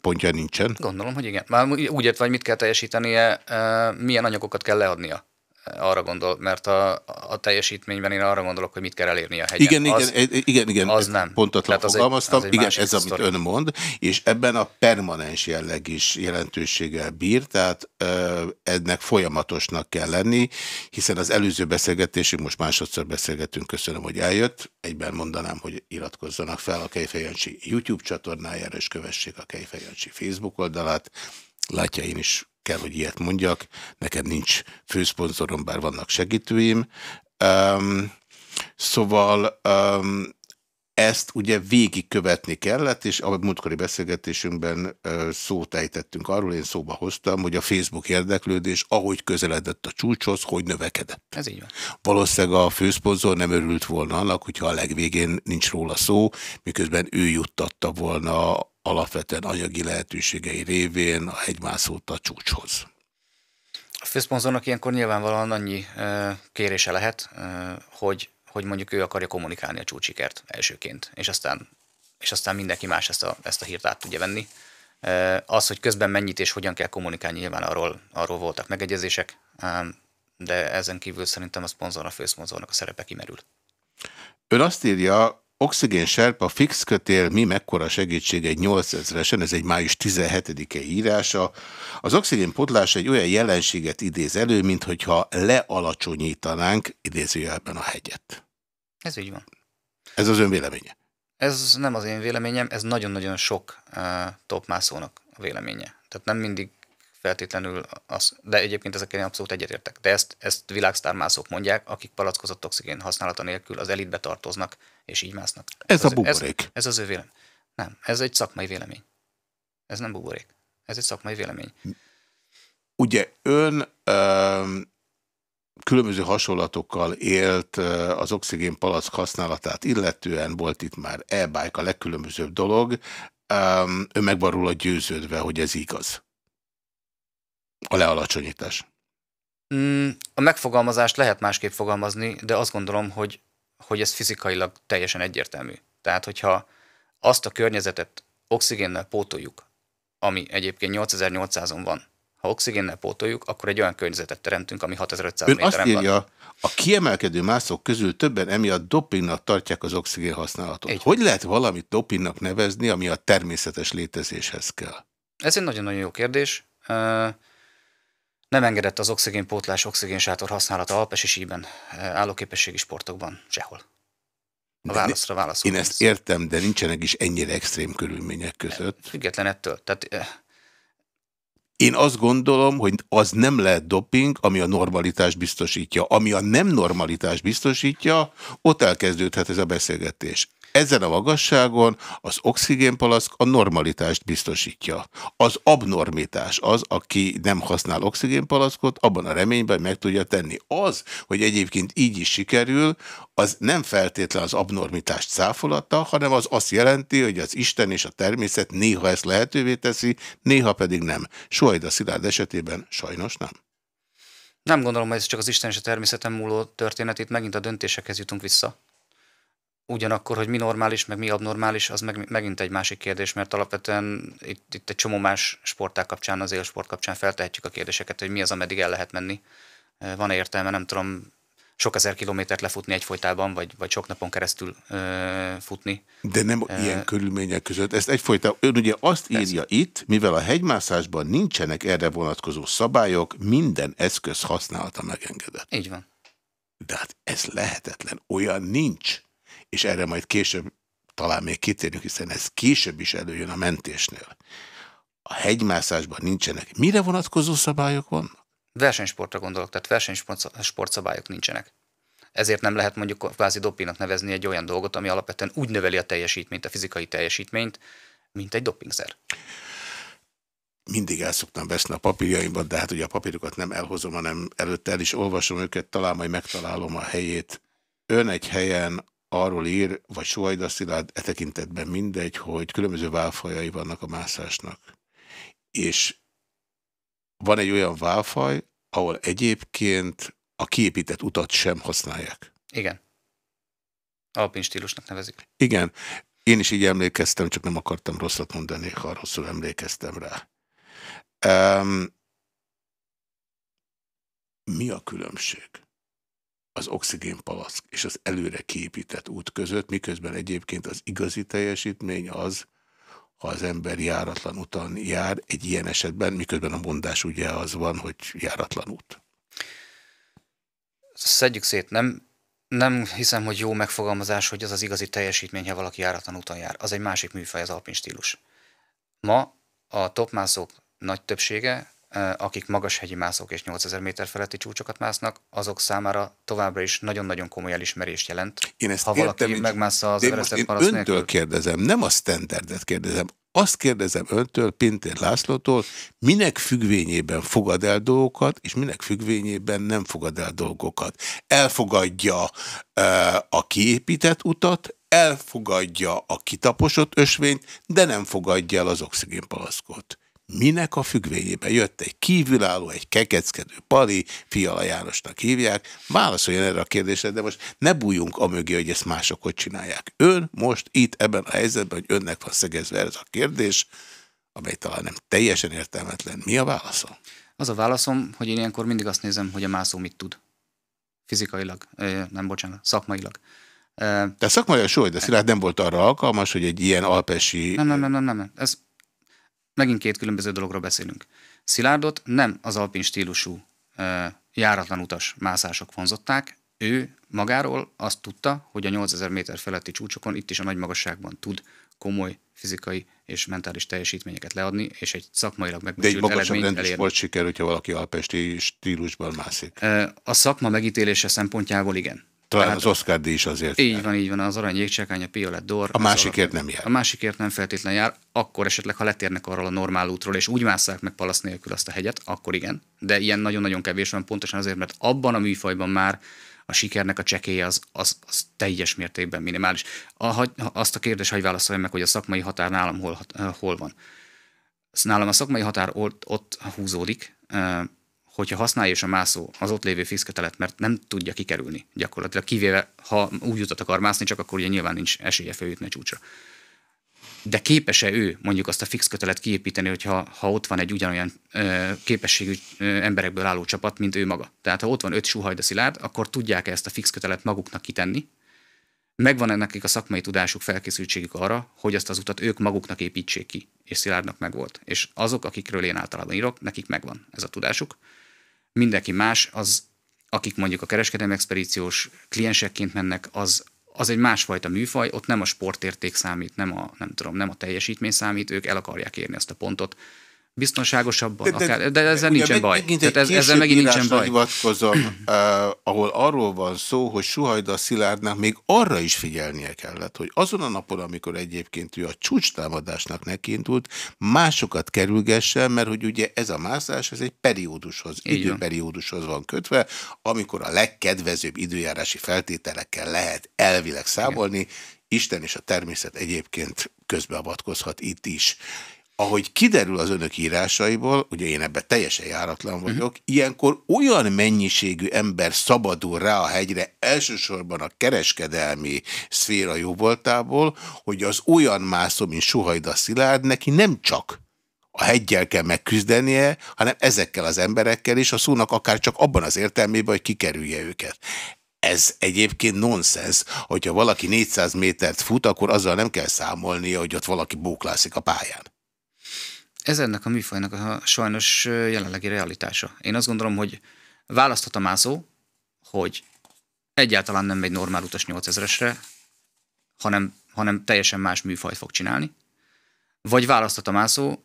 [SPEAKER 1] pontja nincsen? Gondolom, hogy igen.
[SPEAKER 2] Már úgy értve, hogy mit kell teljesítenie, e, milyen anyagokat kell leadnia arra gondol, mert a, a teljesítményben én arra gondolok, hogy mit kell elérni a hegyen. Igen, az, igen, igen, igen, az
[SPEAKER 1] nem. Pontatlan Tehát fogalmaztam. Az egy, az egy igen, ez amit ön mond, és ebben a permanens jelleg is jelentőséggel bír, tehát ö, ennek folyamatosnak kell lenni, hiszen az előző beszélgetésünk, most másodszor beszélgetünk, köszönöm, hogy eljött. Egyben mondanám, hogy iratkozzanak fel a Kejfejancsi YouTube csatornájára, és kövessék a Kejfejancsi Facebook oldalát. Látja, én is kell, hogy ilyet mondjak, nekem nincs főszponzorom, bár vannak segítőim. Um, szóval um, ezt ugye végigkövetni kellett, és a múltkori beszélgetésünkben szót ejtettünk arról, én szóba hoztam, hogy a Facebook érdeklődés, ahogy közeledett a csúcshoz, hogy növekedett. Ez így van. Valószínűleg a főszponzor nem örült volna annak, hogyha a legvégén nincs róla szó, miközben ő juttatta volna alapvetően anyagi lehetőségei révén a hegymászót a csúcshoz.
[SPEAKER 2] A főszponzornak ilyenkor nyilvánvalóan annyi kérése lehet, hogy, hogy mondjuk ő akarja kommunikálni a csúcsikert elsőként, és aztán, és aztán mindenki más ezt a, ezt a hírt át tudja venni. Az, hogy közben mennyit és hogyan kell kommunikálni, nyilván arról, arról voltak megegyezések, de ezen kívül szerintem a szponzornak, a főszponzornak a szerepe kimerül.
[SPEAKER 1] Ön azt írja, Oxigén Serpa fix kötél, mi mekkora segítség egy 8000-esen, ez egy május 17-e írása. Az oxigén potlás egy olyan jelenséget idéz elő, mint hogyha lealacsonyítanánk idézőjelben a hegyet. Ez így van. Ez az ön véleménye?
[SPEAKER 2] Ez nem az én véleményem, ez nagyon-nagyon sok uh, topmászónak a véleménye. Tehát nem mindig feltétlenül az, de egyébként ezekkel én abszolút egyetértek. De ezt, ezt világsztármászók mondják, akik palackozott oxigén használata nélkül az elitbe tartoznak, és így másznak. Ez, ez a buborék. Ez, ez az ő vélemény. Nem, ez egy szakmai vélemény. Ez nem buborék. Ez egy szakmai vélemény.
[SPEAKER 1] Ugye ön ö, különböző hasonlatokkal élt az oxigén palack használatát, illetően volt itt már e-bike a legkülönbözőbb dolog. Um, ön megvarul a győződve, hogy ez igaz a lealacsonyítás?
[SPEAKER 2] Mm, a megfogalmazást lehet másképp fogalmazni, de azt gondolom, hogy, hogy ez fizikailag teljesen egyértelmű. Tehát, hogyha azt a környezetet oxigénnel pótoljuk, ami egyébként 8800-on van, ha oxigénnel pótoljuk, akkor egy olyan környezetet teremtünk, ami 6500 Ön méteren azt írja, van.
[SPEAKER 1] a kiemelkedő mászok közül többen emiatt dopingnak tartják az oxigén használatot. Egy. Hogy lehet valamit dopingnak nevezni, ami a természetes létezéshez kell?
[SPEAKER 2] Ez egy nagyon-nagyon jó kérdés. Nem engedett az oxigénpótlás, oxigénsátor használata alpesi síben, állóképességi sportokban sehol.
[SPEAKER 1] A válaszra válaszol. Én ezt értem, de nincsenek is ennyire extrém körülmények között. Független ettől. Tehát, én azt gondolom, hogy az nem lehet doping, ami a normalitást biztosítja. Ami a nem normalitást biztosítja, ott elkezdődhet ez a beszélgetés. Ezen a magasságon az oxigénpalaszk a normalitást biztosítja. Az abnormitás az, aki nem használ oxigénpalaszkot, abban a reményben meg tudja tenni. Az, hogy egyébként így is sikerül, az nem feltétlen az abnormitást száfolata, hanem az azt jelenti, hogy az Isten és a természet néha ezt lehetővé teszi, néha pedig nem. Sohajda Szilárd esetében sajnos nem.
[SPEAKER 2] Nem gondolom, hogy ez csak az Isten és a természeten múló történet, itt megint a döntésekhez jutunk vissza. Ugyanakkor, hogy mi normális, meg mi abnormális, az meg, megint egy másik kérdés, mert alapvetően itt, itt egy csomó más sporták kapcsán, az élsport kapcsán feltehetjük a kérdéseket, hogy mi az, ameddig el lehet menni. Van -e értelme, nem tudom, sok ezer kilométert lefutni egyfolytában, vagy, vagy sok napon keresztül ö, futni.
[SPEAKER 1] De nem ö, ilyen körülmények között. Ezt egyfolytában, ön ugye azt persze. írja itt, mivel a hegymászásban nincsenek erre vonatkozó szabályok, minden eszköz használata megengedett. Így van. De hát ez lehetetlen, olyan nincs és erre majd később talán még kitérünk, hiszen ez később is előjön a mentésnél. A hegymászásban nincsenek. Mire vonatkozó szabályok vannak? Versenysportra gondolok, tehát versenysportszabályok nincsenek.
[SPEAKER 2] Ezért nem lehet mondjuk kvázi dopingnak nevezni egy olyan dolgot, ami alapvetően úgy növeli a teljesítményt, a fizikai teljesítményt, mint egy dopingszer.
[SPEAKER 1] Mindig el szoktam veszni a papírjaimban, de hát ugye a papírokat nem elhozom, hanem előtte el is olvasom őket, talán majd megtalálom a helyét. Ön egy helyen arról ír, vagy Sohajda Szilárd, e tekintetben mindegy, hogy különböző válfajai vannak a mászásnak. És van egy olyan válfaj, ahol egyébként a kiépített utat sem használják.
[SPEAKER 2] Igen. Alpin stílusnak nevezik.
[SPEAKER 1] Igen. Én is így emlékeztem, csak nem akartam rosszat mondani, ha rosszul emlékeztem rá. Um, mi a különbség? az oxigénpalack és az előre kiépített út között, miközben egyébként az igazi teljesítmény az, ha az ember járatlan után jár, egy ilyen esetben, miközben a mondás ugye az van, hogy járatlan út. Szedjük
[SPEAKER 2] szét, nem, nem hiszem, hogy jó megfogalmazás, hogy az az igazi teljesítmény, ha valaki járatlan úton jár. Az egy másik műfaj, az alpin stílus. Ma a topmászók nagy többsége akik magas hegyi mászók és 8000 méter feletti csúcsokat másznak, azok számára továbbra is nagyon-nagyon komoly elismerést jelent. Én ezt ha valaki értem, megmásza az Everestet parasz öntől nélkül.
[SPEAKER 1] kérdezem, nem a standardet kérdezem, azt kérdezem öntől, Pintér Lászlótól, minek függvényében fogad el dolgokat, és minek függvényében nem fogad el dolgokat. Elfogadja e, a kiépített utat, elfogadja a kitaposott ösvényt, de nem fogadja el az oxigénpalaszkot. Minek a függvényében jött egy kívülálló, egy kekeckedő pali, Fiala Jánosnak hívják, válaszoljon erre a kérdésre, de most ne bújjunk mögé, hogy ezt mások hogy csinálják. Ön most itt ebben a helyzetben, hogy önnek van szegezve ez a kérdés, amely talán nem teljesen értelmetlen. Mi a válaszom?
[SPEAKER 2] Az a válaszom, hogy én ilyenkor mindig azt nézem, hogy a mászó mit tud. Fizikailag, nem bocsánat, szakmailag. Tehát szakmai a súly, de Szilárd nem volt arra alkalmas, hogy egy ilyen alpesi... Nem, nem, nem, nem, nem. Ez megint két különböző dologról beszélünk. Szilárdot nem az alpin stílusú járatlan utas mászások vonzották, ő magáról azt tudta, hogy a 8000 méter feletti csúcsokon, itt is a nagy magasságban tud komoly fizikai és mentális teljesítményeket leadni, és egy szakmailag megbecsült De egy magasabb volt
[SPEAKER 1] siker, hogyha valaki alpesti stílusban mászik. A szakma megítélése
[SPEAKER 2] szempontjából igen.
[SPEAKER 1] Talán Tehát, az Oscar díj is azért.
[SPEAKER 2] Így jár. van, így van, az Arany Jégcsákány, a Piolet Dor. A másikért nem jár. A másikért nem feltétlenül jár, akkor esetleg, ha letérnek arról a normál útról, és úgy másszák meg palasz nélkül azt a hegyet, akkor igen. De ilyen nagyon-nagyon kevés van, pontosan azért, mert abban a műfajban már a sikernek a csekély az, az, az teljes mértékben minimális. A, ha, azt a kérdést hagyj válaszoljam meg, hogy a szakmai határ nálam hol, hol van. Nálam a szakmai határ ott, ott húzódik, hogyha használja is a mászó az ott lévő fix kötelet, mert nem tudja kikerülni gyakorlatilag, kivéve ha úgy utat akar mászni, csak akkor ugye nyilván nincs esélye feljutni a csúcsra. De képes-e ő mondjuk azt a fix kötelet kiépíteni, hogyha ha ott van egy ugyanolyan ö, képességű ö, emberekből álló csapat, mint ő maga? Tehát ha ott van öt suhaj, szilárd, akkor tudják-e ezt a fix kötelet maguknak kitenni? Megvan-e nekik a szakmai tudásuk, felkészültségük arra, hogy ezt az utat ők maguknak építsék ki, és szilárdnak megvolt. És azok, akikről én általában írok, nekik megvan ez a tudásuk mindenki más, az, akik mondjuk a kereskedelmi expedíciós kliensekként mennek, az, az egy másfajta műfaj, ott nem a sportérték számít, nem a, nem tudom, nem a teljesítmény számít, ők el akarják érni ezt a pontot. Biztonságosabban, de, de, akár, de ezzel nincsen meg, baj. Tehát ez, ezzel megint nincsen baj. hivatkozom,
[SPEAKER 1] ahol arról van szó, hogy Suhajda Szilárdnak még arra is figyelnie kellett, hogy azon a napon, amikor egyébként ő a csúcstámadásnak nekiindult, másokat kerülgessen, mert hogy ugye ez a mászás, ez egy periódushoz, Igen. időperiódushoz van kötve, amikor a legkedvezőbb időjárási feltételekkel lehet elvileg számolni, Igen. Isten és a természet egyébként közbeavatkozhat itt is ahogy kiderül az önök írásaiból, ugye én ebben teljesen járatlan mhm. vagyok, uh -huh. ilyenkor olyan mennyiségű ember szabadul rá a hegyre, elsősorban a kereskedelmi szféra jóvoltából, hogy az olyan mászom, mint Suhajda Szilárd, neki nem csak a hegyel kell megküzdenie, hanem ezekkel az emberekkel is, a szónak akár csak abban az értelmében, hogy kikerülje őket. Ez egyébként nonsens, hogyha valaki 400 métert fut, akkor azzal nem kell számolnia, hogy ott valaki bóklászik a pályán.
[SPEAKER 2] Ez ennek a műfajnak a sajnos jelenlegi realitása. Én azt gondolom, hogy választhat a mászó, hogy egyáltalán nem megy normál utas 8000-esre, hanem, hanem teljesen más műfajt fog csinálni, vagy választhat a mászó,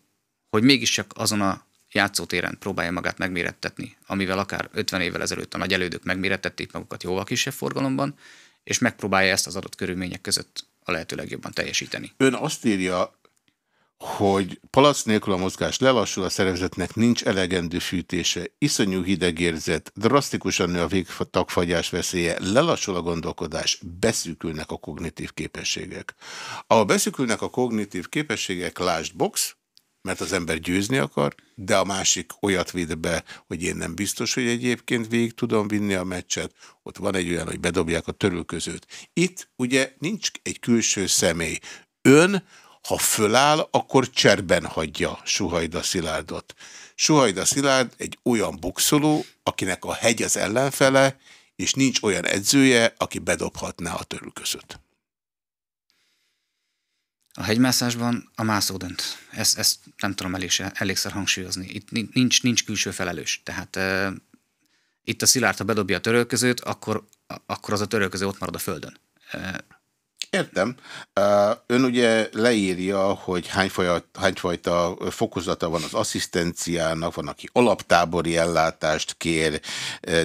[SPEAKER 2] hogy mégiscsak azon a játszótéren próbálja magát megmérettetni, amivel akár 50 évvel ezelőtt a nagy elődök megmérettették magukat jóval kisebb forgalomban, és megpróbálja ezt az adott körülmények között a lehető legjobban teljesíteni.
[SPEAKER 1] Ön azt írja hogy palac nélkül a mozgás lelassul, a szervezetnek nincs elegendő fűtése, iszonyú hidegérzet, drasztikusan nő a végtagfagyás veszélye, lelassul a gondolkodás, beszűkülnek a kognitív képességek. Ahol beszűkülnek a kognitív képességek, lásd box, mert az ember győzni akar, de a másik olyat véd be, hogy én nem biztos, hogy egyébként végig tudom vinni a meccset, ott van egy olyan, hogy bedobják a törülközőt. Itt ugye nincs egy külső személy. Ön ha föláll, akkor cserben hagyja Suhajda Szilárdot. Suhajda Szilárd egy olyan boxoló, akinek a hegy az ellenfele, és nincs olyan edzője, aki bedobhatná a törül között.
[SPEAKER 2] A hegymászásban a mászó dönt. Ezt, ezt nem tudom elég, elégszer hangsúlyozni. Itt nincs, nincs külső felelős. Tehát e, itt a Szilárd, ha bedobja a törölközőt, akkor, akkor az a törölköző ott marad a földön.
[SPEAKER 1] E, Értem. Ön ugye leírja, hogy hányfajta, hányfajta fokozata van az asszisztenciának, van, aki alaptábori ellátást kér,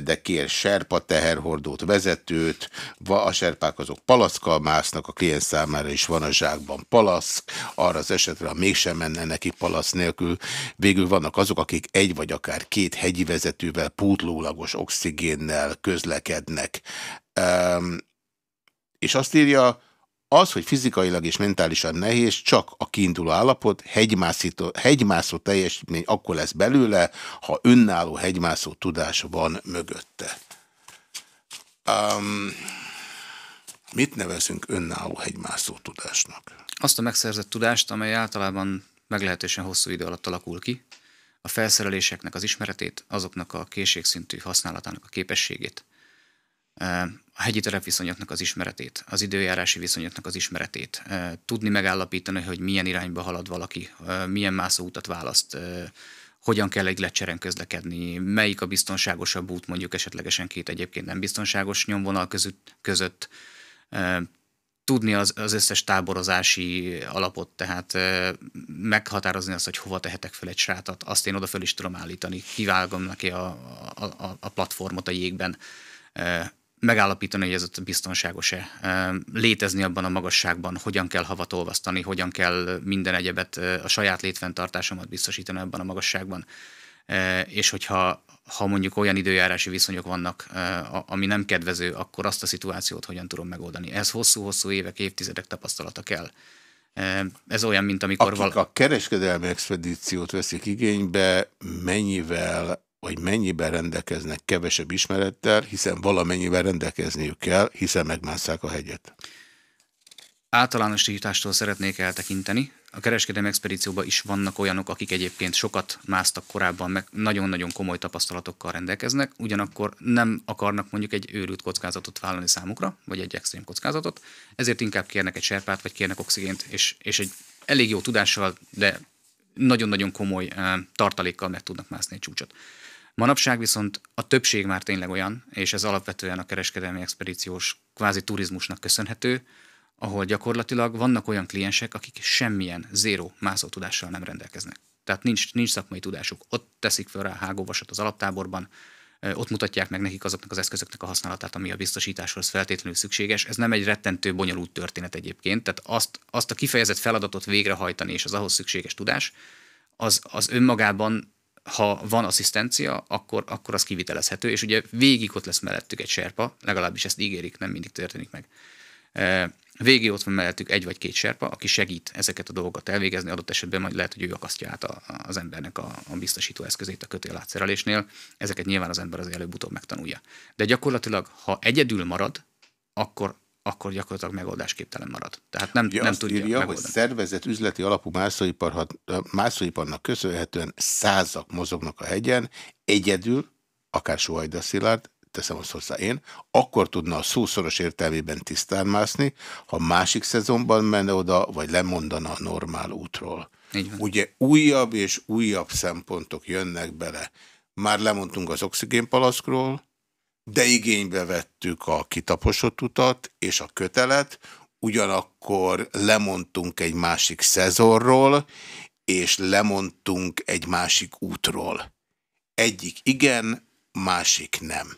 [SPEAKER 1] de kér serpa, teherhordót, vezetőt, a serpák azok palackkal másznak, a kliens számára is van a zsákban palack, arra az esetre, ha mégsem menne neki palasz nélkül, végül vannak azok, akik egy vagy akár két hegyi vezetővel, pótlólagos oxigénnel közlekednek. Um, és azt írja, az, hogy fizikailag és mentálisan nehéz, csak a kiinduló állapot, hegymászító, hegymászó teljesítmény akkor lesz belőle, ha önálló hegymászó tudás van mögötte. Um, mit nevezünk önálló hegymászó tudásnak?
[SPEAKER 2] Azt a megszerzett tudást, amely általában meglehetősen hosszú idő alatt alakul ki, a felszereléseknek az ismeretét, azoknak a készségszintű használatának a képességét a hegyi terepviszonyoknak az ismeretét, az időjárási viszonyoknak az ismeretét, tudni megállapítani, hogy milyen irányba halad valaki, milyen mászóutat választ, hogyan kell egy lecseren közlekedni, melyik a biztonságosabb út mondjuk esetlegesen két egyébként nem biztonságos nyomvonal között, között tudni az, az összes táborozási alapot, tehát meghatározni azt, hogy hova tehetek fel egy srátat, azt én oda föl is tudom állítani, kivágom neki a, a, a platformot a jégben, megállapítani, hogy ez ott biztonságos-e, létezni abban a magasságban, hogyan kell havat olvasztani, hogyan kell minden egyebet, a saját létfenntartásomat biztosítani abban a magasságban. És hogyha ha mondjuk olyan időjárási viszonyok vannak, ami nem kedvező, akkor azt a szituációt hogyan tudom megoldani. Ez hosszú-hosszú évek, évtizedek tapasztalata kell.
[SPEAKER 1] Ez olyan, mint amikor... Akik val... a kereskedelmi expedíciót veszik igénybe, mennyivel hogy mennyiben rendelkeznek kevesebb ismerettel, hiszen valamennyiben rendelkezniük kell, hiszen megmásszák a hegyet.
[SPEAKER 2] Általánosítástól szeretnék eltekinteni. A kereskedelmi expedícióban is vannak olyanok, akik egyébként sokat másztak korábban, meg nagyon-nagyon komoly tapasztalatokkal rendelkeznek, ugyanakkor nem akarnak mondjuk egy őrült kockázatot vállalni számukra, vagy egy extrém kockázatot, ezért inkább kérnek egy serpát, vagy kérnek oxigént, és, és egy elég jó tudással, de nagyon-nagyon komoly eh, tartalékkal meg tudnak mászni egy csúcsot. Manapság viszont a többség már tényleg olyan, és ez alapvetően a kereskedelmi expedíciós kvázi turizmusnak köszönhető, ahol gyakorlatilag vannak olyan kliensek, akik semmilyen zéró mászó tudással nem rendelkeznek. Tehát nincs, nincs szakmai tudásuk. Ott teszik fel rá a hágóvasat az alaptáborban, ott mutatják meg nekik azoknak az eszközöknek a használatát, ami a biztosításhoz feltétlenül szükséges. Ez nem egy rettentő, bonyolult történet egyébként, tehát azt, azt a kifejezett feladatot végrehajtani és az ahhoz szükséges tudás, az, az önmagában ha van asszisztencia, akkor, akkor az kivitelezhető, és ugye végig ott lesz mellettük egy serpa, legalábbis ezt ígérik, nem mindig történik meg. Végig ott van mellettük egy vagy két serpa, aki segít ezeket a dolgokat elvégezni, adott esetben majd lehet, hogy ő akasztja át a, az embernek a, a biztosító eszközét a kötél átszerelésnél. Ezeket nyilván az ember az előbb-utóbb megtanulja. De gyakorlatilag, ha egyedül marad, akkor akkor gyakorlatilag megoldásképtelen marad. Tehát
[SPEAKER 1] nem, ja, nem tudja írja, megoldani. hogy szervezett üzleti alapú mászóipar, mászóiparnak köszönhetően százak mozognak a hegyen, egyedül, akár Sohajda Szilárd, teszem azt hozzá én, akkor tudna a szószoros értelmében tisztán mászni, ha másik szezonban menne oda, vagy lemondana a normál útról. Ugye újabb és újabb szempontok jönnek bele. Már lemondtunk az oxigénpalaszkról, de igénybe vettük a kitaposott utat és a kötelet, ugyanakkor lemondtunk egy másik szezonról, és lemondtunk egy másik útról. Egyik igen, másik nem.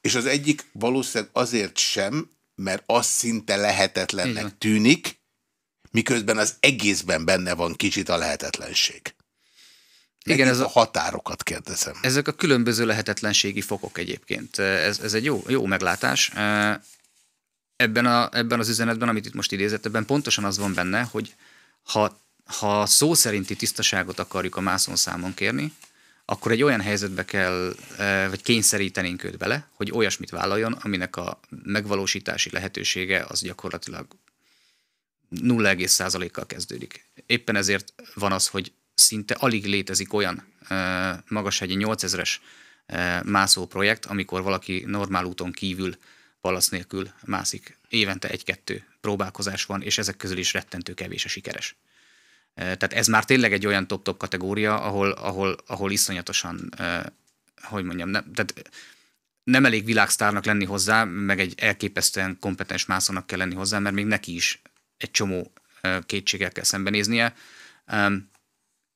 [SPEAKER 1] És az egyik valószínűleg azért sem, mert az szinte lehetetlennek tűnik, miközben az egészben benne van kicsit a lehetetlenség. Igen, ez a határokat kérdezem.
[SPEAKER 2] Ezek a különböző lehetetlenségi fokok egyébként. Ez, ez egy jó, jó meglátás. Ebben, a, ebben az üzenetben, amit itt most idézett, ebben pontosan az van benne, hogy ha, ha szó szerinti tisztaságot akarjuk a mászon számon kérni, akkor egy olyan helyzetbe kell, vagy kényszerítenénk őt bele, hogy olyasmit vállaljon, aminek a megvalósítási lehetősége az gyakorlatilag 0,1%-kal kezdődik. Éppen ezért van az, hogy szinte alig létezik olyan magashegyi 8000-es mászó projekt, amikor valaki normál úton kívül palasz nélkül mászik. Évente egy-kettő próbálkozás van, és ezek közül is rettentő kevés a sikeres. Tehát ez már tényleg egy olyan top-top kategória, ahol, ahol, ahol iszonyatosan, hogy mondjam, nem, tehát nem elég világsztárnak lenni hozzá, meg egy elképesztően kompetens mászónak kell lenni hozzá, mert még neki is egy csomó kétséggel kell szembenéznie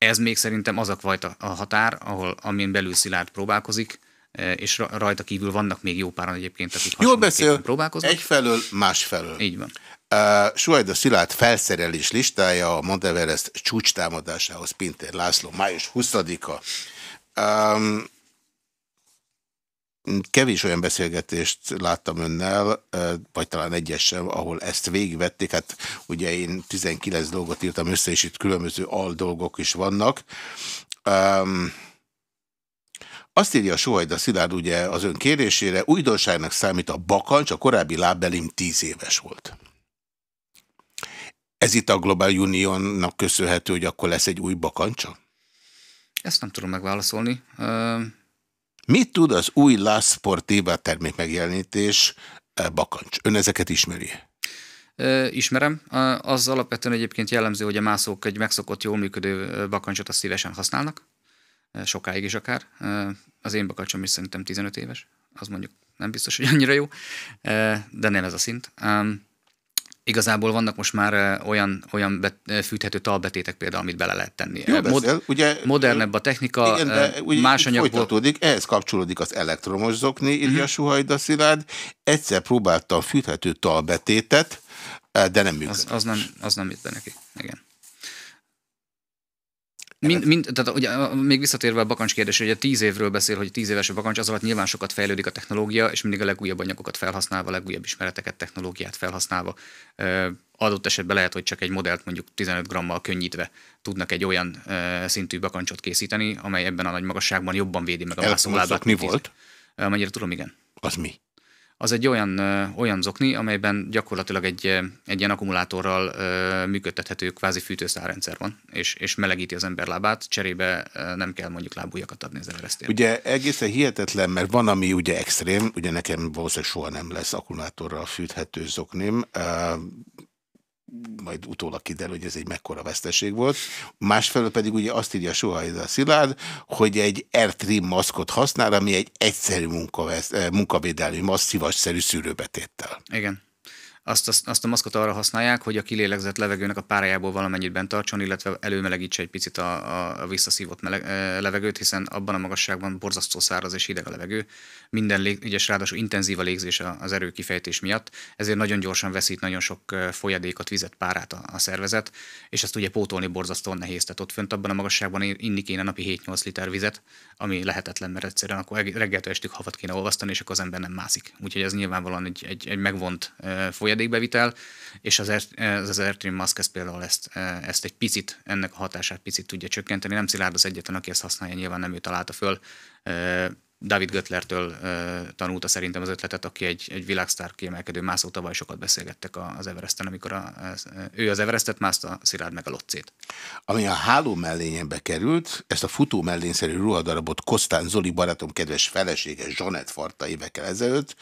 [SPEAKER 2] ez még szerintem az a fajta a határ, ahol, amin belül Szilárd próbálkozik, eh, és rajta kívül vannak még jó páran egyébként,
[SPEAKER 1] akik Jól beszél, próbálkoznak. egyfelől, másfelől. Így van. Uh, eh, Suajda Szilárd felszerelés listája a Monteverest csúcs támadásához Pintér László május 20-a. Um, Kevés olyan beszélgetést láttam önnel, vagy talán egyes sem, ahol ezt végigvették. Hát ugye én 19 dolgot írtam össze, és itt különböző aldolgok is vannak. Um, azt írja Sohajda Szilárd ugye az ön kérésére, újdonságnak számít a bakancs, a korábbi lábbelim 10 éves volt. Ez itt a Global Unionnak köszönhető, hogy akkor lesz egy új bakancsa? Ezt nem tudom megválaszolni. Uh... Mit tud az új La Sportiva termék megjelenítés eh, bakancs? Ön ezeket ismeri?
[SPEAKER 2] Ismerem. Az alapvetően egyébként jellemző, hogy a mászók egy megszokott, jól működő bakancsot azt szívesen használnak. Sokáig is akár. Az én bakancsom is szerintem 15 éves. Az mondjuk nem biztos, hogy annyira jó, de nem ez a szint igazából vannak most már eh, olyan, olyan bet, eh, fűthető talbetétek például, amit bele lehet tenni. Jó eh, Mod,
[SPEAKER 1] ugye, modernebb a technika, igen, de, ugye, más anyagból. Folytatódik, ehhez kapcsolódik az elektromos zokni, írja mm. Suhajda Szilárd. Egyszer próbálta a fűthető talbetétet, de nem működik. Az, az, nem, az nem jött be neki, igen.
[SPEAKER 2] Mind, mind, tehát ugye, még visszatérve a bakancs kérdésre, hogy a tíz évről beszél, hogy tíz éves a bakancs, az alatt nyilván sokat fejlődik a technológia, és mindig a legújabb anyagokat felhasználva, a legújabb ismereteket, technológiát felhasználva. Adott esetben lehet, hogy csak egy modellt mondjuk 15 grammal könnyítve tudnak egy olyan szintű bakancsot készíteni, amely ebben a nagy magasságban jobban védi meg a mászólábát. mi volt? Amennyire tudom, igen. Az mi? az egy olyan, olyan zokni, amelyben gyakorlatilag egy, egy ilyen akkumulátorral működtethető kvázi fűtőszárrendszer van, és, és melegíti az ember lábát, cserébe nem kell mondjuk lábújakat adni az everestén. Ugye
[SPEAKER 1] egészen hihetetlen, mert van, ami ugye extrém, ugye nekem valószínűleg soha nem lesz akkumulátorral fűthető zoknim, majd utólag kiderül, hogy ez egy mekkora veszteség volt. Másfelől pedig ugye azt írja Sohajda Szilárd, hogy egy Airtrim maszkot használ, ami egy egyszerű eh, munkavédelmi maszk szívasszerű szűrőbetéttel. Igen
[SPEAKER 2] azt, azt, azt a maszkot arra használják, hogy a kilélegzett levegőnek a párájából valamennyit bent tartson, illetve előmelegítse egy picit a, a visszaszívott meleg, levegőt, hiszen abban a magasságban borzasztó száraz és hideg a levegő. Minden lég, ügyes, ráadásul intenzív a légzés az erőkifejtés miatt, ezért nagyon gyorsan veszít nagyon sok folyadékot, vizet, párát a, a szervezet, és ezt ugye pótolni borzasztóan nehéz. Tehát ott fönt abban a magasságban inni kéne napi 7-8 liter vizet, ami lehetetlen, mert egyszerűen akkor reggeltől estig havat kéne olvasztani, és akkor az ember nem mászik. Úgyhogy ez nyilvánvalóan egy, egy, egy megvont folyadékbevitel, és az, az, az Airstream Mask ez például ezt, ezt egy picit, ennek a hatását picit tudja csökkenteni. Nem Szilárd az egyetlen, aki ezt használja, nyilván nem ő találta föl David Götlertől tanulta szerintem az ötletet, aki egy, egy világsztár kiemelkedő mászó, tavaly sokat beszélgettek az Everesten, amikor a, ő az Everestet mászta, Szilárd
[SPEAKER 1] meg a Locét. Ami a háló mellényembe került, ezt a futó mellényszerű ruhadarabot Kostán Zoli barátom kedves felesége, Zsonett Farta évekkel ezelőtt,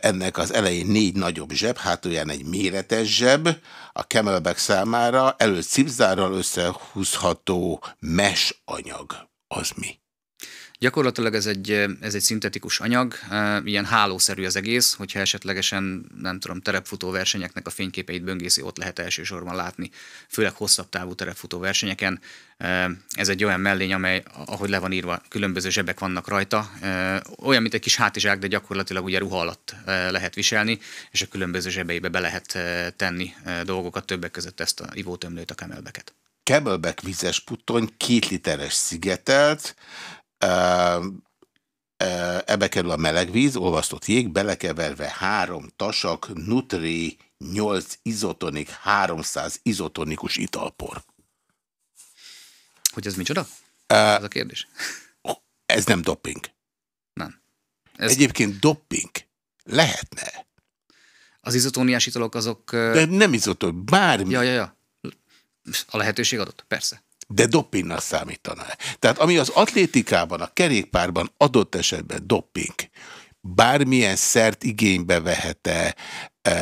[SPEAKER 1] ennek az elején négy nagyobb zseb, olyan egy méretes zseb, a Camelback számára előtt cipzárral összehúzható mes anyag. Az mi?
[SPEAKER 2] Gyakorlatilag ez egy, ez egy szintetikus anyag, ilyen hálószerű az egész, hogyha esetlegesen, nem tudom, terepfutó versenyeknek a fényképeit böngészi, ott lehet elsősorban látni, főleg hosszabb távú terepfutó versenyeken. Ez egy olyan mellény, amely, ahogy le van írva, különböző zsebek vannak rajta, olyan, mint egy kis hátizsák, de gyakorlatilag ugye ruha alatt lehet viselni, és a különböző zsebeibe be lehet tenni dolgokat, többek
[SPEAKER 1] között ezt a ivótömlőt, a kemelbeket. Kemelbek vizes puttony két literes szigetelt, Ebbe kerül a melegvíz, olvasztott jég, belekeverve három tasak, nutri 8 izotonik, 300 izotonikus italpor. Hogy ez micsoda? E, ez a kérdés. Ez nem doping. Nem. Ez... Egyébként doping lehetne.
[SPEAKER 2] Az izotóniás italok azok... De
[SPEAKER 1] nem izotóni, bármi. Ja, ja, ja. A lehetőség adott, persze de doppingnak számítaná. Tehát ami az atlétikában, a kerékpárban adott esetben dopping, bármilyen szert igénybe vehete e,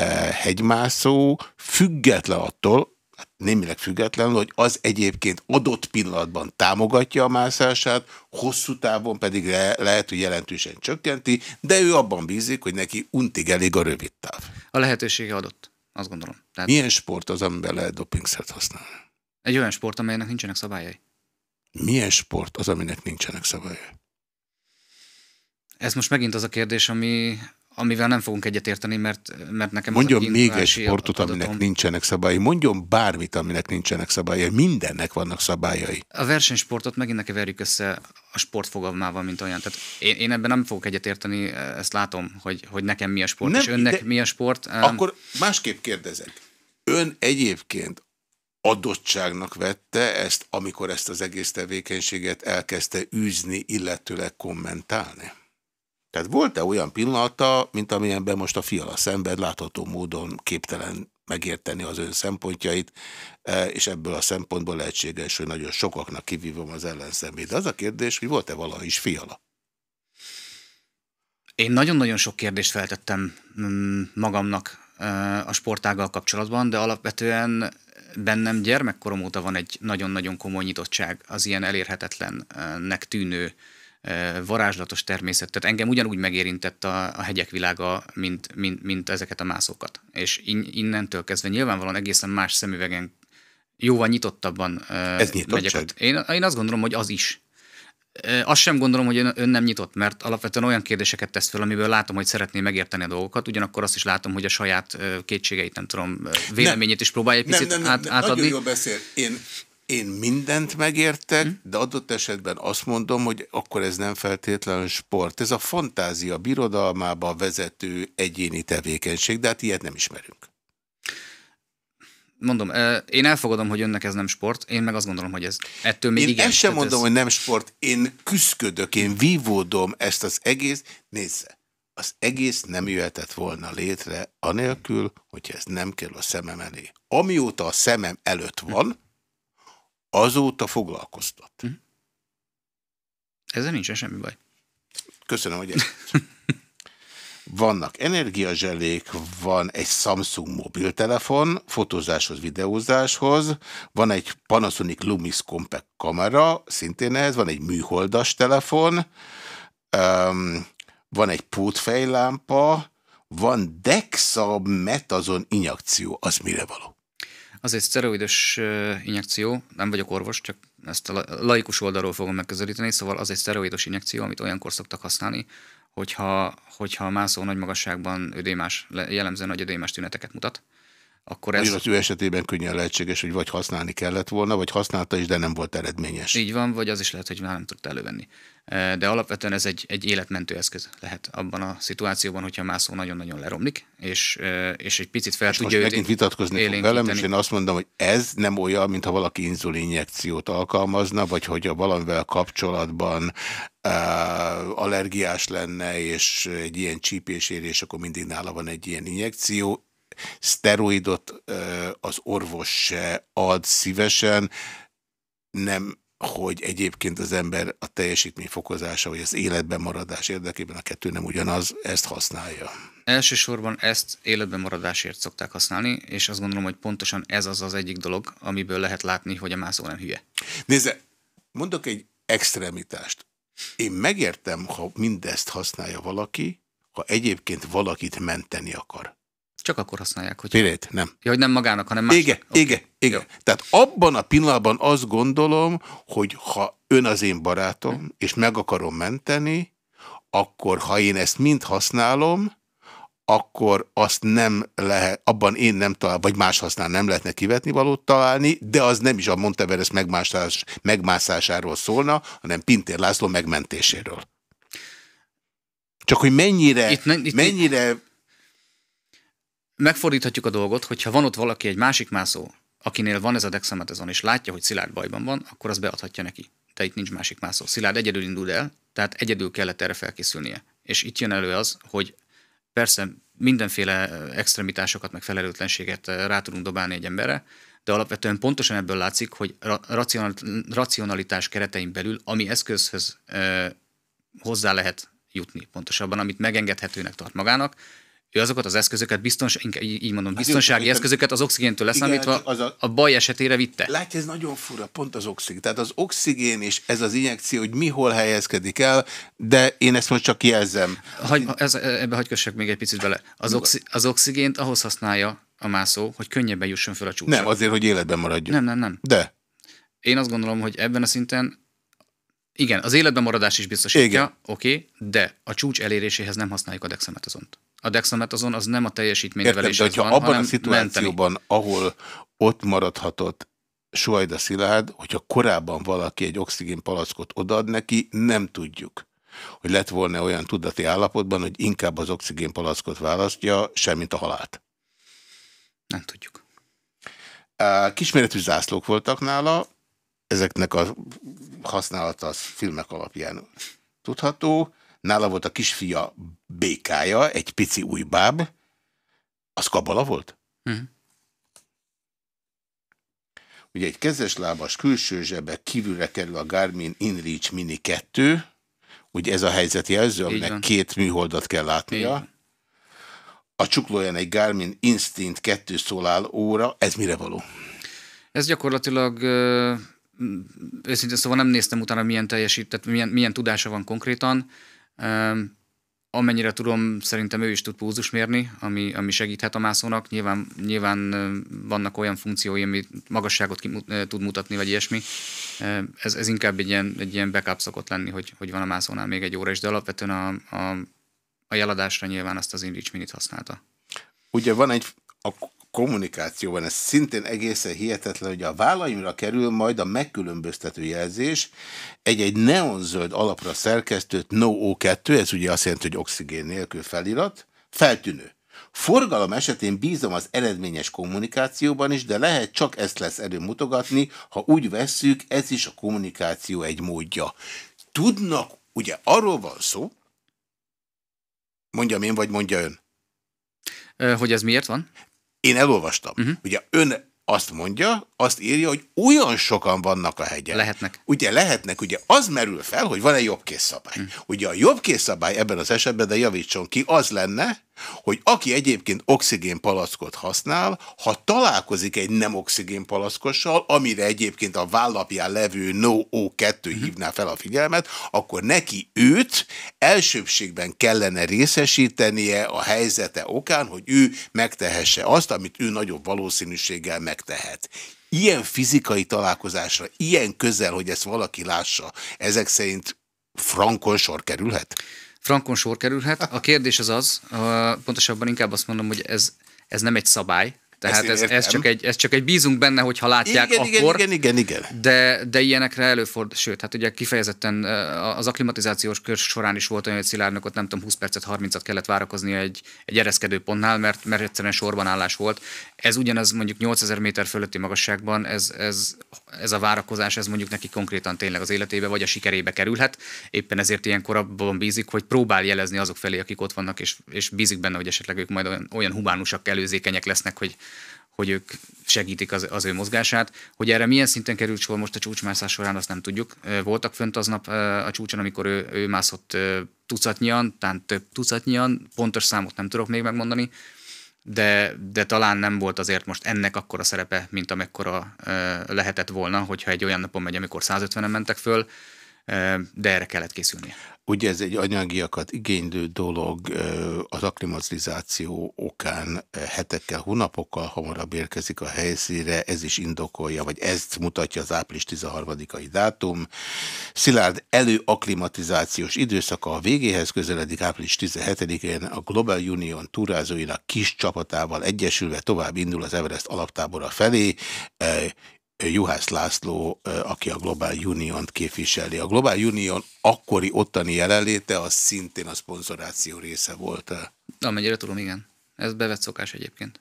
[SPEAKER 1] hegymászó, független attól, hát némileg függetlenül, hogy az egyébként adott pillanatban támogatja a mászását, hosszú távon pedig le lehet, hogy jelentősen csökkenti, de ő abban bízik, hogy neki untig elég a rövid táv.
[SPEAKER 2] A lehetősége adott,
[SPEAKER 1] azt gondolom. Tehát... Milyen sport az, amiben lehet szert használni?
[SPEAKER 2] Egy olyan sport, amelynek nincsenek szabályai.
[SPEAKER 1] Milyen sport az, aminek nincsenek szabályai?
[SPEAKER 2] Ez most megint az a kérdés, ami, amivel nem fogunk egyetérteni, mert, mert nekem... Mondjon még egy sportot,
[SPEAKER 1] adatom. aminek nincsenek szabályai. Mondjon bármit, aminek nincsenek szabályai. Mindennek vannak szabályai.
[SPEAKER 2] A versenysportot megint ne keverjük össze a sportfogalmával, mint olyan. Tehát én, én ebben nem fogok egyetérteni, ezt látom, hogy,
[SPEAKER 1] hogy nekem mi a sport, nem, és önnek
[SPEAKER 2] mi a sport. Akkor
[SPEAKER 1] másképp kérdezek. Ön egyébként adottságnak vette ezt, amikor ezt az egész tevékenységet elkezdte űzni, illetőleg kommentálni? Tehát volt-e olyan pillanata, mint amilyenben most a fiala szemben látható módon képtelen megérteni az ön szempontjait, e, és ebből a szempontból lehetséges, hogy nagyon sokaknak kivívom az ellenszemét. De az a kérdés, hogy volt-e valaha is fiala? Én nagyon-nagyon sok kérdést
[SPEAKER 2] feltettem mm, magamnak e, a sportággal kapcsolatban, de alapvetően bennem gyermekkorom óta van egy nagyon-nagyon komoly nyitottság az ilyen elérhetetlennek tűnő varázslatos természet. Tehát engem ugyanúgy megérintett a, a hegyek világa, mint, mint, mint ezeket a mászókat. És in, innentől kezdve nyilvánvalóan egészen más szemüvegen jóval nyitottabban Ez megyek. megyek. Én, én azt gondolom, hogy az is azt sem gondolom, hogy ön, ön nem nyitott, mert alapvetően olyan kérdéseket tesz fel, amiből látom, hogy szeretné megérteni a dolgokat, ugyanakkor azt is látom, hogy a saját kétségeit, nem tudom, véleményét nem, is próbálja egy picit nem, nem, át, nem, átadni. Nagyon jól
[SPEAKER 1] beszél. Én, én mindent megértek, hmm. de adott esetben azt mondom, hogy akkor ez nem feltétlenül sport. Ez a fantázia birodalmába vezető egyéni tevékenység, de hát ilyet nem ismerünk mondom,
[SPEAKER 2] én elfogadom, hogy önnek ez nem sport, én meg azt gondolom, hogy ez ettől még én igen. Én sem mondom, ez... hogy nem
[SPEAKER 1] sport, én küszködök én vívódom ezt az egész. Nézze, az egész nem jöhetett volna létre anélkül, hogy ez nem kell a szemem elé. Amióta a szemem előtt hm. van, azóta foglalkoztat. Hm. Ezzel nincsen semmi baj. Köszönöm, hogy el... Vannak energiazselék, van egy Samsung mobiltelefon, fotózáshoz, videózáshoz, van egy Panasonic Lumix Compact kamera, szintén ehhez, van egy műholdas telefon, um, van egy pótfejlámpa, van Dexa metazon injekció, az mire való?
[SPEAKER 2] Az egy szteroidos injekció, nem vagyok orvos, csak ezt a laikus oldalról fogom megközelíteni, szóval az egy szteroidos injekció, amit olyankor szoktak használni, hogyha, hogyha mászó nagy magasságban ödémás, jellemzően nagy ödémás tüneteket mutat, akkor ez... Az ő
[SPEAKER 1] esetében könnyen lehetséges, hogy vagy használni kellett volna, vagy használta is, de nem volt eredményes.
[SPEAKER 2] Így van, vagy az is lehet, hogy már nem tudta elővenni. De alapvetően ez egy, egy életmentő eszköz lehet abban a szituációban, hogyha mászó nagyon-nagyon leromlik, és, és egy picit fel és tudja most megint vitatkozni fog velem, és én azt
[SPEAKER 1] mondom, hogy ez nem olyan, mintha valaki inzulinjekciót alkalmazna, vagy hogyha valamivel kapcsolatban uh, allergiás lenne, és egy ilyen csípésérés, akkor mindig nála van egy ilyen injekció szteroidot az orvos se ad szívesen, nem hogy egyébként az ember a teljesítmény fokozása, vagy az életben maradás érdekében a kettő nem ugyanaz, ezt használja.
[SPEAKER 2] Elsősorban ezt életben maradásért szokták használni, és azt gondolom, hogy pontosan ez az az
[SPEAKER 1] egyik dolog, amiből lehet látni, hogy a mászó nem hülye. Nézze, mondok egy extremitást. Én megértem, ha mindezt használja valaki, ha egyébként valakit menteni akar. Csak akkor használják, hogy... Pirét, nem. Ja, hogy nem magának, hanem másnak. Igen, okay. igen, igen. Jó. Tehát abban a pillanatban azt gondolom, hogy ha ön az én barátom, hm. és meg akarom menteni, akkor ha én ezt mind használom, akkor azt nem lehet, abban én nem talál, vagy más használ nem lehetne kivetni valót találni, de az nem is a Monteveres megmászás, megmászásáról szólna, hanem Pintér László megmentéséről. Csak hogy mennyire, itt, itt, mennyire megfordíthatjuk a dolgot, hogyha van ott valaki, egy másik mászó,
[SPEAKER 2] akinél van ez a dexametazon, és látja, hogy Szilárd bajban van, akkor az beadhatja neki. De itt nincs másik mászó. Szilárd egyedül indul el, tehát egyedül kellett erre felkészülnie. És itt jön elő az, hogy persze mindenféle extremitásokat, meg felelőtlenséget rá tudunk dobálni egy emberre, de alapvetően pontosan ebből látszik, hogy racionalitás keretein belül, ami eszközhöz hozzá lehet jutni pontosabban, amit megengedhetőnek tart magának, ő azokat az eszközöket, biztons, így mondom, hát biztonsági hát, eszközöket az oxigéntől leszámítva igen, az a,
[SPEAKER 1] a baj esetére vitte. Látja, ez nagyon fura, pont az oxigén. Tehát az oxigén és ez az injekció, hogy mihol helyezkedik el, de én ezt most csak jelzem. Hagy, ez, ebbe hagykössek még
[SPEAKER 2] egy picit bele. Az, oxi, az oxigént ahhoz használja a mászó, hogy könnyebben jusson fel a csúcsra. Nem, azért, hogy életben maradjon. Nem, nem, nem. De? Én azt gondolom, hogy ebben a szinten igen, az életben maradás is biztosítja, oké, okay, de a csúcs eléréséhez nem használjuk a dexametazont a azon az nem a teljesítményvelés. Értem, de hogyha van, abban a szituációban,
[SPEAKER 1] menteni. ahol ott maradhatott Suajda Szilárd, hogyha korábban valaki egy oxigénpalackot odaad neki, nem tudjuk hogy lett volna olyan tudati állapotban, hogy inkább az oxigénpalackot választja, semmint a halált. Nem tudjuk. Kisméretű zászlók voltak nála, ezeknek a használata az filmek alapján tudható nála volt a kisfia békája, egy pici báb. az kabala volt? Mm. Ugye egy kezes lábas külső zsebe kívülre kerül a Garmin InReach Mini 2, ugye ez a helyzet jelző, aminek két műholdat kell látnia. A csuklóján egy Garmin Instinct 2 szólál óra, ez mire való?
[SPEAKER 2] Ez gyakorlatilag őszintén szóval nem néztem utána, milyen teljesített, milyen, milyen tudása van konkrétan. Amennyire tudom, szerintem ő is tud púzus mérni, ami, ami segíthet a mászónak. Nyilván, nyilván vannak olyan funkciói, ami magasságot kimut, tud mutatni, vagy ilyesmi. Ez, ez inkább egy ilyen, egy ilyen backup szokott lenni, hogy, hogy van a mászónál még egy óra is, de alapvetően a, a, a jeladásra nyilván azt az
[SPEAKER 1] enrich minit használta. Ugye van egy a kommunikációban, ez szintén egészen hihetetlen, hogy a vállaimra kerül majd a megkülönböztető jelzés, egy-egy neonzöld alapra szerkesztőt No O2, ez ugye azt jelenti, hogy oxigén nélkül felirat, feltűnő. Forgalom esetén bízom az eredményes kommunikációban is, de lehet csak ezt lesz előmutogatni, ha úgy vesszük, ez is a kommunikáció egy módja. Tudnak, ugye arról van szó, mondjam én, vagy mondja ön? Hogy ez miért van? Én elolvastam. Uh mhm. -huh. Ugye ön azt mondja, azt írja, hogy olyan sokan vannak a hegyen. Lehetnek. Ugye lehetnek, ugye az merül fel, hogy van egy jobbkész szabály. Mm. Ugye a jobbkész szabály ebben az esetben, de javítson ki, az lenne, hogy aki egyébként oxigénpalackot használ, ha találkozik egy nem oxigénpalackossal, amire egyébként a vállapján levő NO2 mhm. hívná fel a figyelmet, akkor neki őt elsőbségben kellene részesítenie a helyzete okán, hogy ő megtehesse azt, amit ő nagyobb valószínűséggel megtehet ilyen fizikai találkozásra, ilyen közel, hogy ezt valaki lássa, ezek szerint frankon sor kerülhet? frankon sor kerülhet. A kérdés az az,
[SPEAKER 2] pontosabban inkább azt mondom, hogy ez, ez nem egy szabály, tehát ez, ez, csak egy, ez csak egy bízunk benne, hogyha látják igen, akkor. Igen, igen, igen, igen. De, de ilyenekre előfordul. Sőt, hát ugye kifejezetten az akklimatizációs kör során is volt olyan, hogy Szilárdnak ott nem tudom, 20 percet, 30-at kellett várakozni egy, egy ereszkedő pontnál, mert, mert egyszerűen sorban állás volt, ez ugyanaz mondjuk 8000 méter fölötti magasságban, ez, ez, ez a várakozás, ez mondjuk neki konkrétan tényleg az életébe vagy a sikerébe kerülhet. Éppen ezért ilyenkor korabban bízik, hogy próbál jelezni azok felé, akik ott vannak, és, és bízik benne, hogy esetleg ők majd olyan, olyan humánusak, előzékenyek lesznek, hogy, hogy ők segítik az, az ő mozgását. Hogy erre milyen szinten került sor most a csúcsmászás során, azt nem tudjuk. Voltak fönt aznap a csúcson, amikor ő, ő mászott tucatnyian, tehát több tucatnyian, pontos számot nem tudok még megmondani, de, de talán nem volt azért most ennek akkora szerepe, mint amekkora lehetett volna, hogyha egy olyan napon megy, amikor 150-en mentek föl, de
[SPEAKER 1] erre kellett készülnie. Ugye ez egy anyagiakat igénylő dolog, az aklimatizáció okán hetekkel, hónapokkal hamarabb érkezik a helyszínre, ez is indokolja, vagy ezt mutatja az április 13-ai dátum. Szilárd előaklimatizációs időszaka a végéhez közeledik április 17-én a Global Union túrázóinak kis csapatával egyesülve tovább indul az Everest alaptábora felé, Juhász László, aki a Global Union-t képviseli. A Global Union akkori ottani jelenléte, az szintén a szponzoráció része volt. Amennyire
[SPEAKER 2] tudom, igen. Ez bevett szokás egyébként.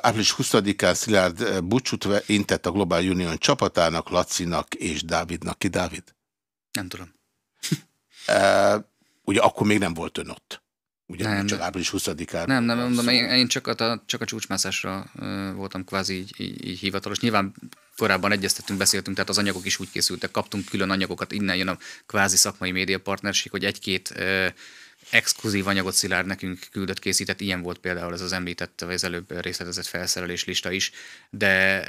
[SPEAKER 1] Április 20-án Szilárd búcsút intett a Global Union csapatának, Lacinak és Dávidnak. Ki Dávid? Nem tudom. Ugye akkor még nem volt ön ott. Ugye nem, csak április 20-án.
[SPEAKER 2] Nem, nem, mondom, én, én csak, a, csak a csúcsmászásra voltam kvázi így, így, így hivatalos. Nyilván korábban egyeztettünk, beszéltünk, tehát az anyagok is úgy készültek, kaptunk külön anyagokat, innen jön a kvázi szakmai médiapartnerség, hogy egy-két exkluzív anyagot Szilárd nekünk küldött, készített, ilyen volt például ez az említett, vagy az előbb részletezett felszerelés lista is, de,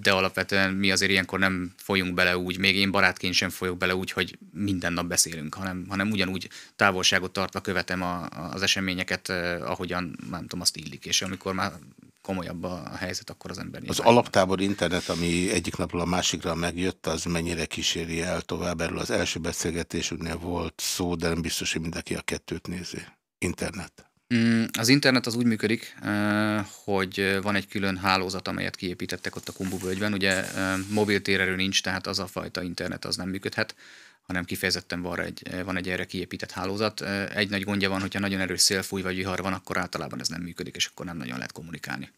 [SPEAKER 2] de alapvetően mi azért ilyenkor nem folyunk bele úgy, még én barátként sem folyok bele úgy, hogy minden nap beszélünk, hanem, hanem ugyanúgy távolságot tartva követem a, az eseményeket, eh, ahogyan, nem tudom, azt illik, és amikor már komolyabb a helyzet, akkor az ember Az
[SPEAKER 1] alaptábor internet, ami egyik napról a másikra megjött, az mennyire kíséri el tovább? Erről az első beszélgetésünknél volt szó, de nem biztos, hogy mindenki a kettőt nézi. Internet.
[SPEAKER 2] Mm, az internet az úgy működik, hogy van egy külön hálózat, amelyet kiépítettek ott a Kumbu völgyben. Ugye mobil térerő nincs, tehát az a fajta internet az nem működhet hanem kifejezetten van egy, van egy erre kiépített hálózat. Egy nagy gondja van, hogyha nagyon erős szélfúj vagy vihar van, akkor általában ez nem működik, és akkor nem nagyon lehet kommunikálni.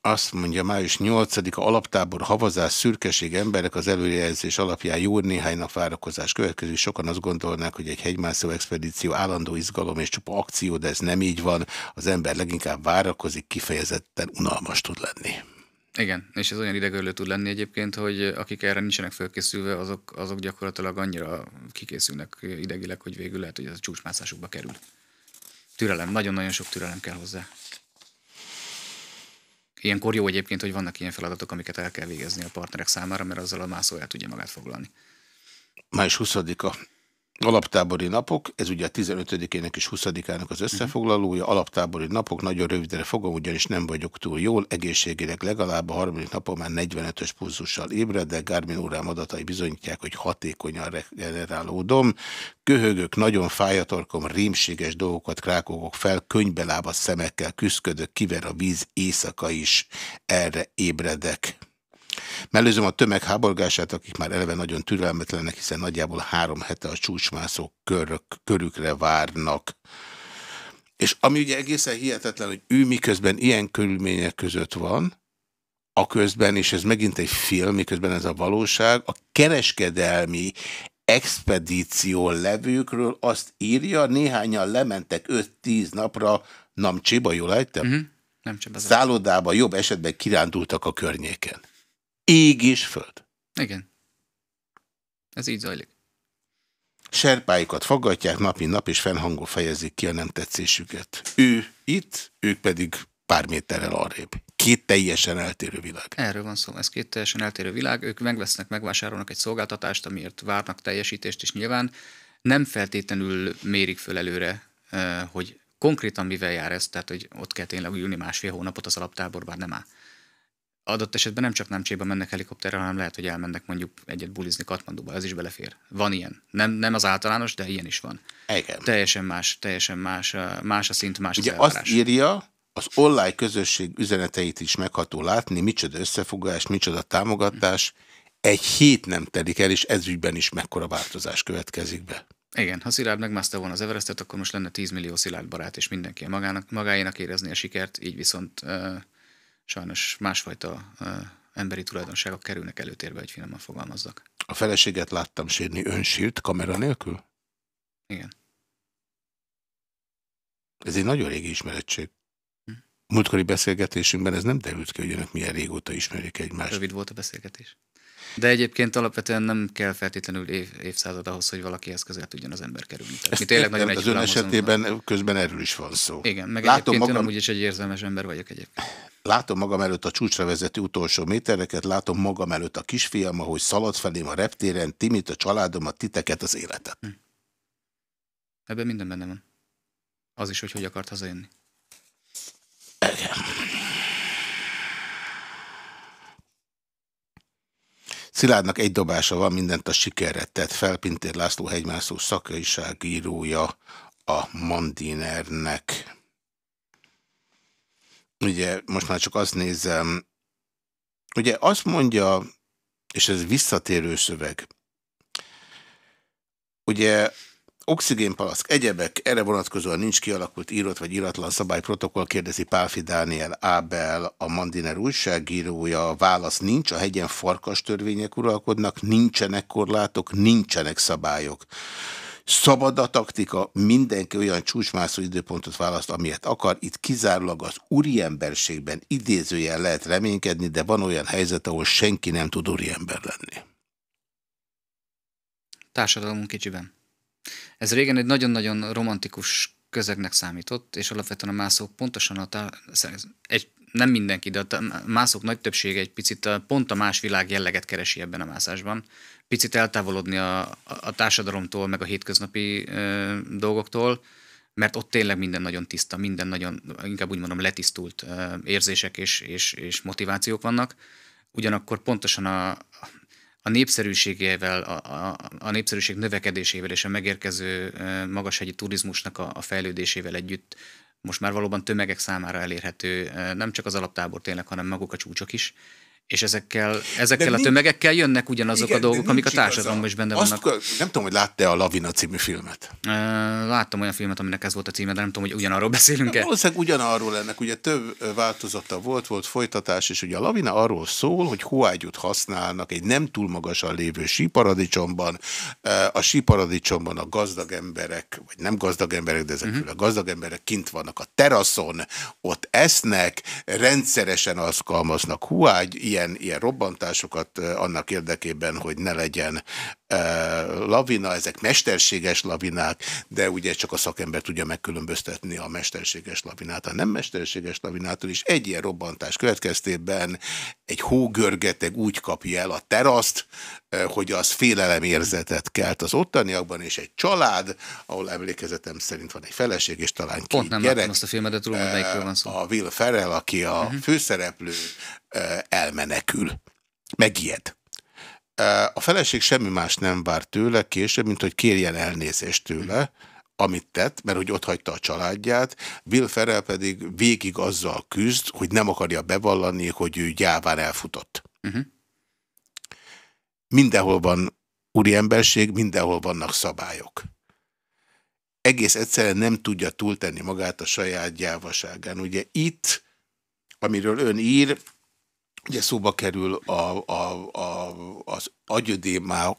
[SPEAKER 1] Azt mondja, május 8-a alaptábor havazás szürkeség emberek az előrejelzés alapján jó nap várakozás következő. Sokan azt gondolnák, hogy egy hegymászó expedíció állandó izgalom és csupa akció, de ez nem így van. Az ember leginkább várakozik, kifejezetten unalmas tud lenni.
[SPEAKER 2] Igen, és ez olyan idegörlő tud lenni egyébként, hogy eh, akik erre nincsenek fölkészülve, azok, azok gyakorlatilag annyira kikészülnek idegileg, hogy végül lehet, hogy ez a csúcsmászásukba kerül. Türelem, nagyon-nagyon sok türelem kell hozzá. Ilyenkor jó egyébként, hogy vannak ilyen feladatok, amiket el kell végezni a partnerek számára, mert azzal
[SPEAKER 1] a mászó el tudja magát foglalni. Május 20-a Alaptábori napok, ez ugye a 15-ének és 20-ának az összefoglalója, mhm. alaptábori napok, nagyon rövidre fogom, ugyanis nem vagyok túl jól, egészségének legalább a 30 napon már 45-ös pulzussal ébred, de Garmin órám adatai bizonyítják, hogy hatékonyan regenerálódom. Köhögök, nagyon fájatorkom, rémséges dolgokat krákogok fel, könyvbelába szemekkel küszködök, kiver a víz éjszaka is, erre ébredek. Mellőzöm a tömegháborgását, akik már eleve nagyon türelmetlenek, hiszen nagyjából három hete a csúcsmászók körök, körükre várnak. És ami ugye egészen hihetetlen, hogy ő miközben ilyen körülmények között van, a közben, és ez megint egy film, miközben ez a valóság, a kereskedelmi expedíció levőkről azt írja, néhányan lementek 5-10 napra mhm. nem csiba, jól ejtem? Uh -huh. Nem Szállodába jobb esetben kirándultak a környéken. Ég és föld. Igen. Ez így zajlik. Serpáikat fogadják napi nap, és fennhangon fejezik ki a nem tetszésüket. Ő itt, ők pedig pár méterrel arrébb. Két teljesen eltérő világ.
[SPEAKER 2] Erről van szó, ez két teljesen eltérő világ. Ők megvesznek, megvásárolnak egy szolgáltatást, amiért várnak teljesítést, és nyilván nem feltétlenül mérik föl előre, eh, hogy konkrétan mivel jár ez, tehát hogy ott kell tényleg ülni másfél hónapot az alaptáborban, nem áll adott esetben nem csak Námcséba mennek helikopterrel, hanem lehet, hogy elmennek mondjuk egyet bulizni Katmanduba, ez is belefér. Van ilyen. Nem, nem az általános, de ilyen is van. Igen. Teljesen más, teljesen más, más a szint, más Ugye az azt
[SPEAKER 1] írja, az online közösség üzeneteit is megható látni, micsoda összefogás, micsoda támogatás. Egy hét nem telik el, és ezügyben is mekkora változás következik be. Igen, ha Szilárd megmászta
[SPEAKER 2] volna az Everestet, akkor most lenne 10 millió Szilárd barát, és mindenki magának, magáénak érezni a sikert, így viszont sajnos másfajta emberi tulajdonságok kerülnek előtérbe, hogy finoman
[SPEAKER 1] fogalmazzak. A feleséget láttam sírni önsírt kamera nélkül? Igen. Ez egy nagyon régi ismerettség. Hm. Múltkori beszélgetésünkben ez nem derült ki, hogy önök milyen régóta ismerik egymást. Rövid volt a beszélgetés.
[SPEAKER 2] De egyébként alapvetően nem kell feltétlenül év, évszázad ahhoz, hogy valakihez közel tudjon az ember kerülni. Tehát, mi tényleg nagyon az ön esetében
[SPEAKER 1] a... közben erről is van szó. Igen, meg Látom egyébként magam... én amúgy is egy érzelmes ember vagyok egyébként. Látom magam előtt a csúcsra vezető utolsó métereket, látom magam előtt a kisfiam, ahogy szalad felém a reptéren, Timit, a családom a titeket, az életet. Hm.
[SPEAKER 2] Ebben minden benne van. Az is, hogy hogy akart hazajönni.
[SPEAKER 1] Szilárdnak egy dobása van, mindent a sikerre tett fel. Pintér László hegymászó szakaiságírója a Mandinernek. Ugye most már csak azt nézem, ugye azt mondja, és ez visszatérő szöveg, ugye oxigénpalaszk, egyebek, erre vonatkozóan nincs kialakult írott vagy íratlan szabályprotokoll, kérdezi Pálfi Dániel Ábel, a Mandiner újságírója. Válasz nincs, a hegyen farkas törvények uralkodnak, nincsenek korlátok, nincsenek szabályok. Szabad a taktika, mindenki olyan csúcsmászó időpontot választ, amilyet akar. Itt kizárólag az úriemberségben idézőjel lehet reménykedni, de van olyan helyzet, ahol senki nem tud úriember lenni.
[SPEAKER 2] Társadalomunk kicsiben. Ez régen egy nagyon-nagyon romantikus közegnek számított, és alapvetően a mászók pontosan a tá- egy, nem mindenki, de a mászók nagy többsége egy picit a, pont a más világ jelleget keresi ebben a mászásban. Picit eltávolodni a, a, a társadalomtól, meg a hétköznapi ö, dolgoktól, mert ott tényleg minden nagyon tiszta, minden nagyon, inkább úgy mondom, letisztult ö, érzések és, és, és motivációk vannak. Ugyanakkor pontosan a, a népszerűségével, a, a, a népszerűség növekedésével és a megérkező magashegyi turizmusnak a, a fejlődésével együtt most már valóban tömegek számára elérhető nem csak az alaptábor tényleg, hanem maguk a csúcsok is. És ezekkel, ezekkel De a tömegekkel jönnek ugyanazok igen, a dolgok, amik a társadalomban is benne vannak.
[SPEAKER 1] Azt, nem tudom, hogy látta-e a Lavina című filmet?
[SPEAKER 2] Láttam olyan filmet, aminek ez volt a címe, de nem tudom, hogy ugyanarról beszélünk-e.
[SPEAKER 1] Valószínűleg ugyanarról ennek, ugye több változata volt, volt folytatás, és ugye a Lavina arról szól, hogy hóágyút használnak egy nem túl magasan lévő síparadicsomban. A síparadicsomban a gazdag emberek, vagy nem gazdag emberek, de ezek uh -huh. a gazdag emberek kint vannak a teraszon, ott esznek, rendszeresen alkalmaznak hóágy, ilyen, ilyen robbantásokat annak érdekében, hogy ne legyen lavina, ezek mesterséges lavinák, de ugye csak a szakember tudja megkülönböztetni a mesterséges lavinát, a nem mesterséges lavinától is. Egy ilyen robbantás következtében egy hógörgeteg úgy kapja el a teraszt, hogy az félelemérzetet kelt az ottaniakban, és egy család, ahol emlékezetem szerint van egy feleség, és talán Pont két nem gyerek. azt a filmet, de tudom, melyikről van szó. A Will Ferrell, aki a uh mhm. -huh. főszereplő, elmenekül. Megijed. A feleség semmi más nem vár tőle később, mint hogy kérjen elnézést tőle, amit tett, mert hogy ott hagyta a családját, Bill Ferrell pedig végig azzal küzd, hogy nem akarja bevallani, hogy ő gyáván elfutott. Uh mhm. -huh. Mindenhol van úriemberség, mindenhol vannak szabályok. Egész egyszerűen nem tudja túltenni magát a saját gyávaságán. Ugye itt, amiről ön ír, Ugye szóba kerül a, a, a, az agyödémá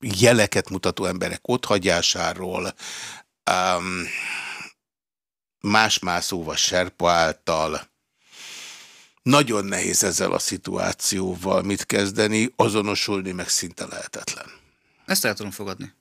[SPEAKER 1] jeleket mutató emberek otthagyásáról, más-más szóval serpa által. Nagyon nehéz ezzel a szituációval mit kezdeni, azonosulni meg szinte lehetetlen.
[SPEAKER 2] Ezt el tudom fogadni.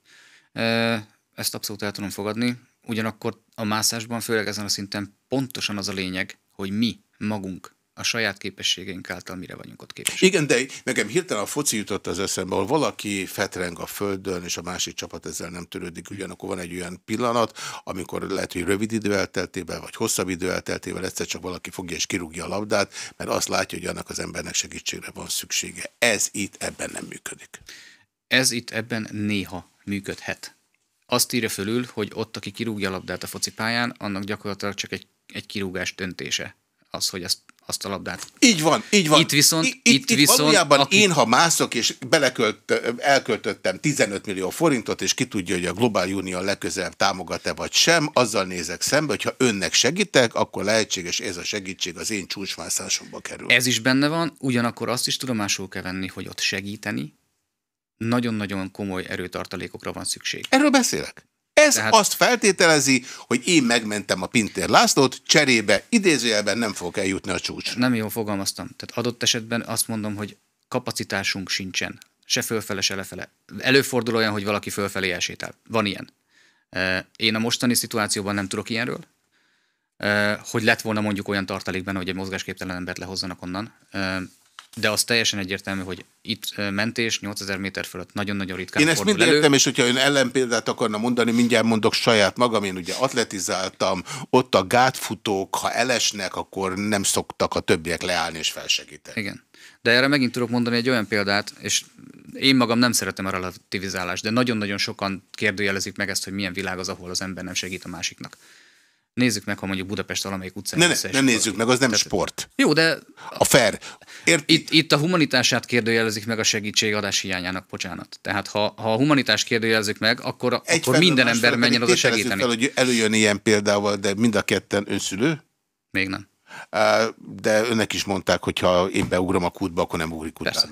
[SPEAKER 2] Ezt abszolút el tudom fogadni. Ugyanakkor a mászásban, főleg ezen a szinten pontosan az a lényeg, hogy mi magunk a saját képességeink által mire vagyunk ott képesek.
[SPEAKER 1] Igen, de nekem hirtelen a foci jutott az eszembe, ahol valaki fetreng a földön, és a másik csapat ezzel nem törődik. Ugyanakkor van egy olyan pillanat, amikor lehet, hogy rövid idő elteltével, vagy hosszabb idő elteltével egyszer csak valaki fogja és kirúgja a labdát, mert azt látja, hogy annak az embernek segítségre van szüksége. Ez itt ebben nem működik. Ez itt ebben néha működhet. Azt írja fölül, hogy ott,
[SPEAKER 2] aki kirúgja a labdát a focipályán, annak gyakorlatilag csak egy, egy kirúgás döntése. Az, hogy ezt
[SPEAKER 1] azt a labdát. Így van, így van. Itt viszont, itt, itt, itt viszont valójában aki... én, ha mászok, és beleköltö, elköltöttem 15 millió forintot, és ki tudja, hogy a Global Union legközelebb támogat-e vagy sem, azzal nézek szembe, hogyha önnek segítek, akkor lehetséges ez a segítség az én csúcsmászásomba kerül. Ez
[SPEAKER 2] is benne van, ugyanakkor azt is tudomásul kell venni, hogy ott segíteni,
[SPEAKER 1] nagyon-nagyon komoly erőtartalékokra van szükség. Erről beszélek. Ez Tehát... azt feltételezi, hogy én megmentem a Pintér Lászlót, cserébe idézőjelben nem fogok eljutni a csúcs.
[SPEAKER 2] Nem jól fogalmaztam. Tehát adott esetben azt mondom, hogy kapacitásunk sincsen. Se fölfele, se lefele. Előfordul olyan, hogy valaki fölfelé elsétál. Van ilyen. Én a mostani szituációban nem tudok ilyenről, hogy lett volna mondjuk olyan tartalékben, hogy egy mozgásképtelen embert lehozzanak onnan de az teljesen egyértelmű, hogy itt mentés 8000 méter fölött nagyon-nagyon ritkán Én ezt mind elő. értem,
[SPEAKER 1] és hogyha ön ellenpéldát akarna mondani, mindjárt mondok saját magam, én ugye atletizáltam, ott a gátfutók, ha elesnek, akkor nem szoktak a többiek leállni és felsegíteni. Igen.
[SPEAKER 2] De erre megint tudok mondani egy olyan példát, és én magam nem szeretem a relativizálást, de nagyon-nagyon sokan kérdőjelezik meg ezt, hogy milyen világ az, ahol az ember nem segít a másiknak. Nézzük meg, ha mondjuk Budapest valamelyik utcán. Ne, ne, nem
[SPEAKER 1] nézzük meg, az nem Tehát,
[SPEAKER 2] sport. Jó, de... A fair. Ért... Itt, itt a humanitását kérdőjelezik meg a segítségadás hiányának, bocsánat. Tehát ha, ha a humanitás kérdőjelezik meg, akkor, Egy akkor minden ember menjen oda segíteni. Fel,
[SPEAKER 1] hogy előjön ilyen példával, de mind a ketten önszülő? Még nem. De önnek is mondták, hogy ha én beugrom a kútba, akkor nem ugrik Persze.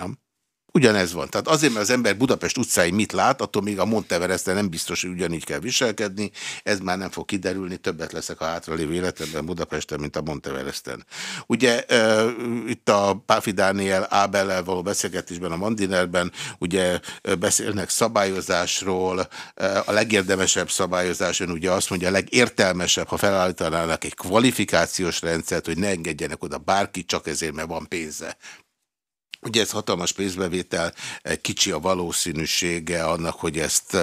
[SPEAKER 1] Ugyanez van. Tehát azért, mert az ember Budapest utcáin mit lát, attól még a Monteveresztel nem biztos, hogy ugyanígy kell viselkedni. Ez már nem fog kiderülni, többet leszek a hátralévő életemben Budapesten, mint a Monteveresten. Ugye e, itt a Páfi Dániel Ábellel való beszélgetésben, a Mandinerben ugye beszélnek szabályozásról, a legérdemesebb szabályozás, ön ugye azt mondja, a legértelmesebb, ha felállítanának egy kvalifikációs rendszert, hogy ne engedjenek oda bárki, csak ezért, mert van pénze. Ugye ez hatalmas pénzbevétel, kicsi a valószínűsége annak, hogy ezt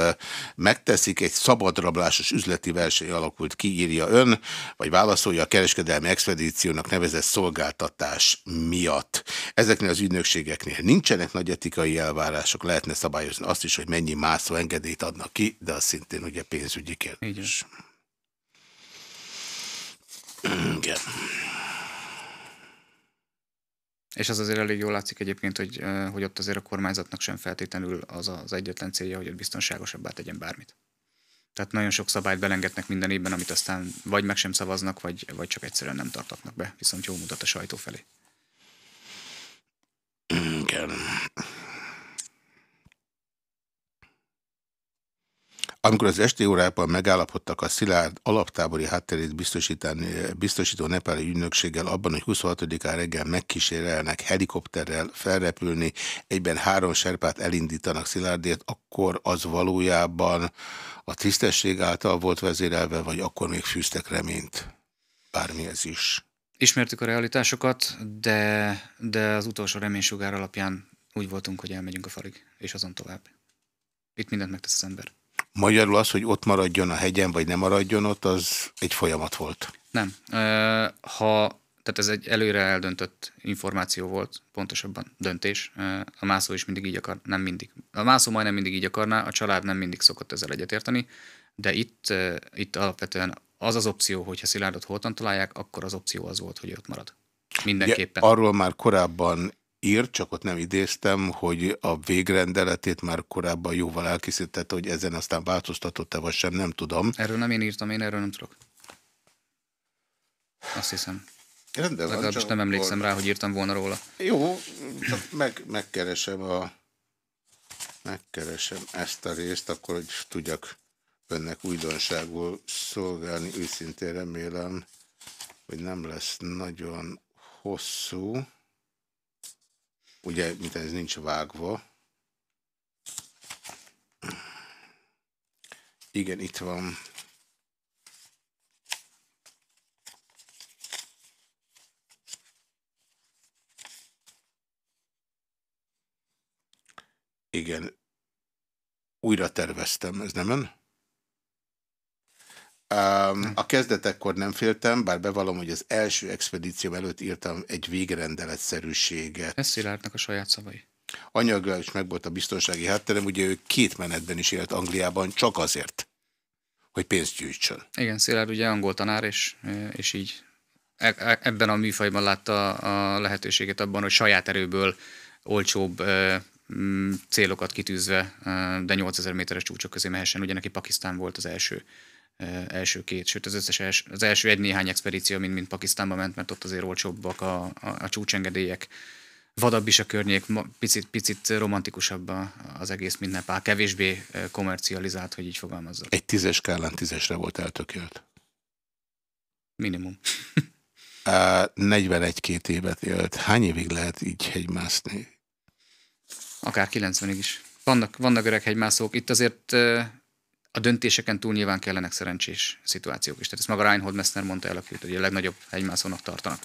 [SPEAKER 1] megteszik. Egy szabadrablásos üzleti verseny alakult ki, írja ön, vagy válaszolja a kereskedelmi expedíciónak nevezett szolgáltatás miatt. Ezeknél az ügynökségeknél nincsenek nagy etikai elvárások, lehetne szabályozni azt is, hogy mennyi mászó engedélyt adnak ki, de az szintén ugye pénzügyi kérdés. Igen. Igen.
[SPEAKER 2] És az azért elég jól látszik egyébként, hogy, hogy ott azért a kormányzatnak sem feltétlenül az az egyetlen célja, hogy ott biztonságosabbá tegyen bármit. Tehát nagyon sok szabályt belengetnek minden évben, amit aztán vagy meg sem szavaznak, vagy, vagy csak egyszerűen nem tartatnak be. Viszont jó mutat a
[SPEAKER 1] sajtó felé. Igen. Amikor az esti órában megállapodtak a Szilárd alaptábori hátterét biztosítani, biztosító nepáli ügynökséggel abban, hogy 26-án reggel megkísérelnek helikopterrel felrepülni, egyben három serpát elindítanak Szilárdért, akkor az valójában a tisztesség által volt vezérelve, vagy akkor még fűztek reményt? Bármi ez is.
[SPEAKER 2] Ismertük a realitásokat, de, de az utolsó reménysugár alapján úgy voltunk, hogy elmegyünk a falig, és azon tovább. Itt mindent megtesz az ember.
[SPEAKER 1] Magyarul az, hogy ott maradjon a hegyen, vagy nem maradjon ott, az egy folyamat volt.
[SPEAKER 2] Nem. Ha, tehát ez egy előre eldöntött információ volt, pontosabban döntés. A mászó is mindig így akar, nem mindig. A mászó majdnem mindig így akarná, a család nem mindig szokott ezzel egyetérteni, de itt, itt alapvetően az az opció, hogyha Szilárdot holtan találják, akkor az opció az volt, hogy ott marad.
[SPEAKER 1] Mindenképpen. Ja, arról már korábban írt, csak ott nem idéztem, hogy a végrendeletét már korábban jóval elkészített, hogy ezen aztán változtatott-e vagy sem, nem tudom. Erről nem
[SPEAKER 2] én írtam, én erről nem tudok. Azt hiszem. Rendben van, Legalábbis nem emlékszem akkor...
[SPEAKER 1] rá, hogy írtam volna róla. Jó, csak meg, megkeresem a megkeresem ezt a részt, akkor hogy tudjak önnek újdonságból szolgálni. Őszintén remélem, hogy nem lesz nagyon hosszú. Ugye, mint ez nincs vágva. Igen, itt van. Igen. Újra terveztem, ez nem ön? Um, a kezdetekkor nem féltem, bár bevallom, hogy az első expedíció előtt írtam egy végrendeletszerűséget.
[SPEAKER 2] Ez Szilárdnak a saját szavai.
[SPEAKER 1] Anyagra is megvolt a biztonsági hátterem, ugye ő két menetben is élt Angliában, csak azért, hogy pénzt gyűjtsön.
[SPEAKER 2] Igen, Szilárd ugye angol tanár, és, és így e, e, ebben a műfajban látta a lehetőséget abban, hogy saját erőből olcsóbb célokat kitűzve, de 8000 méteres csúcsok közé mehessen, ugye neki Pakisztán volt az első első két, sőt az összes els, az első egy-néhány expedíció mint, mint Pakisztánba ment, mert ott azért olcsóbbak a, a, a csúcsengedélyek. Vadabb is a környék, picit, picit romantikusabb az egész mindenpál, kevésbé komercializált, hogy így fogalmazzak.
[SPEAKER 1] Egy tízes skálán tízesre volt eltökélt. Minimum. 41-2 évet élt. Hány évig lehet így hegymászni? Akár 90-ig is. Vannak,
[SPEAKER 2] vannak öreg hegymászók. Itt azért a döntéseken túl nyilván kellenek szerencsés szituációk is. Tehát ezt maga Reinhold Messner mondta el, akit hogy a legnagyobb hegymászónak tartanak.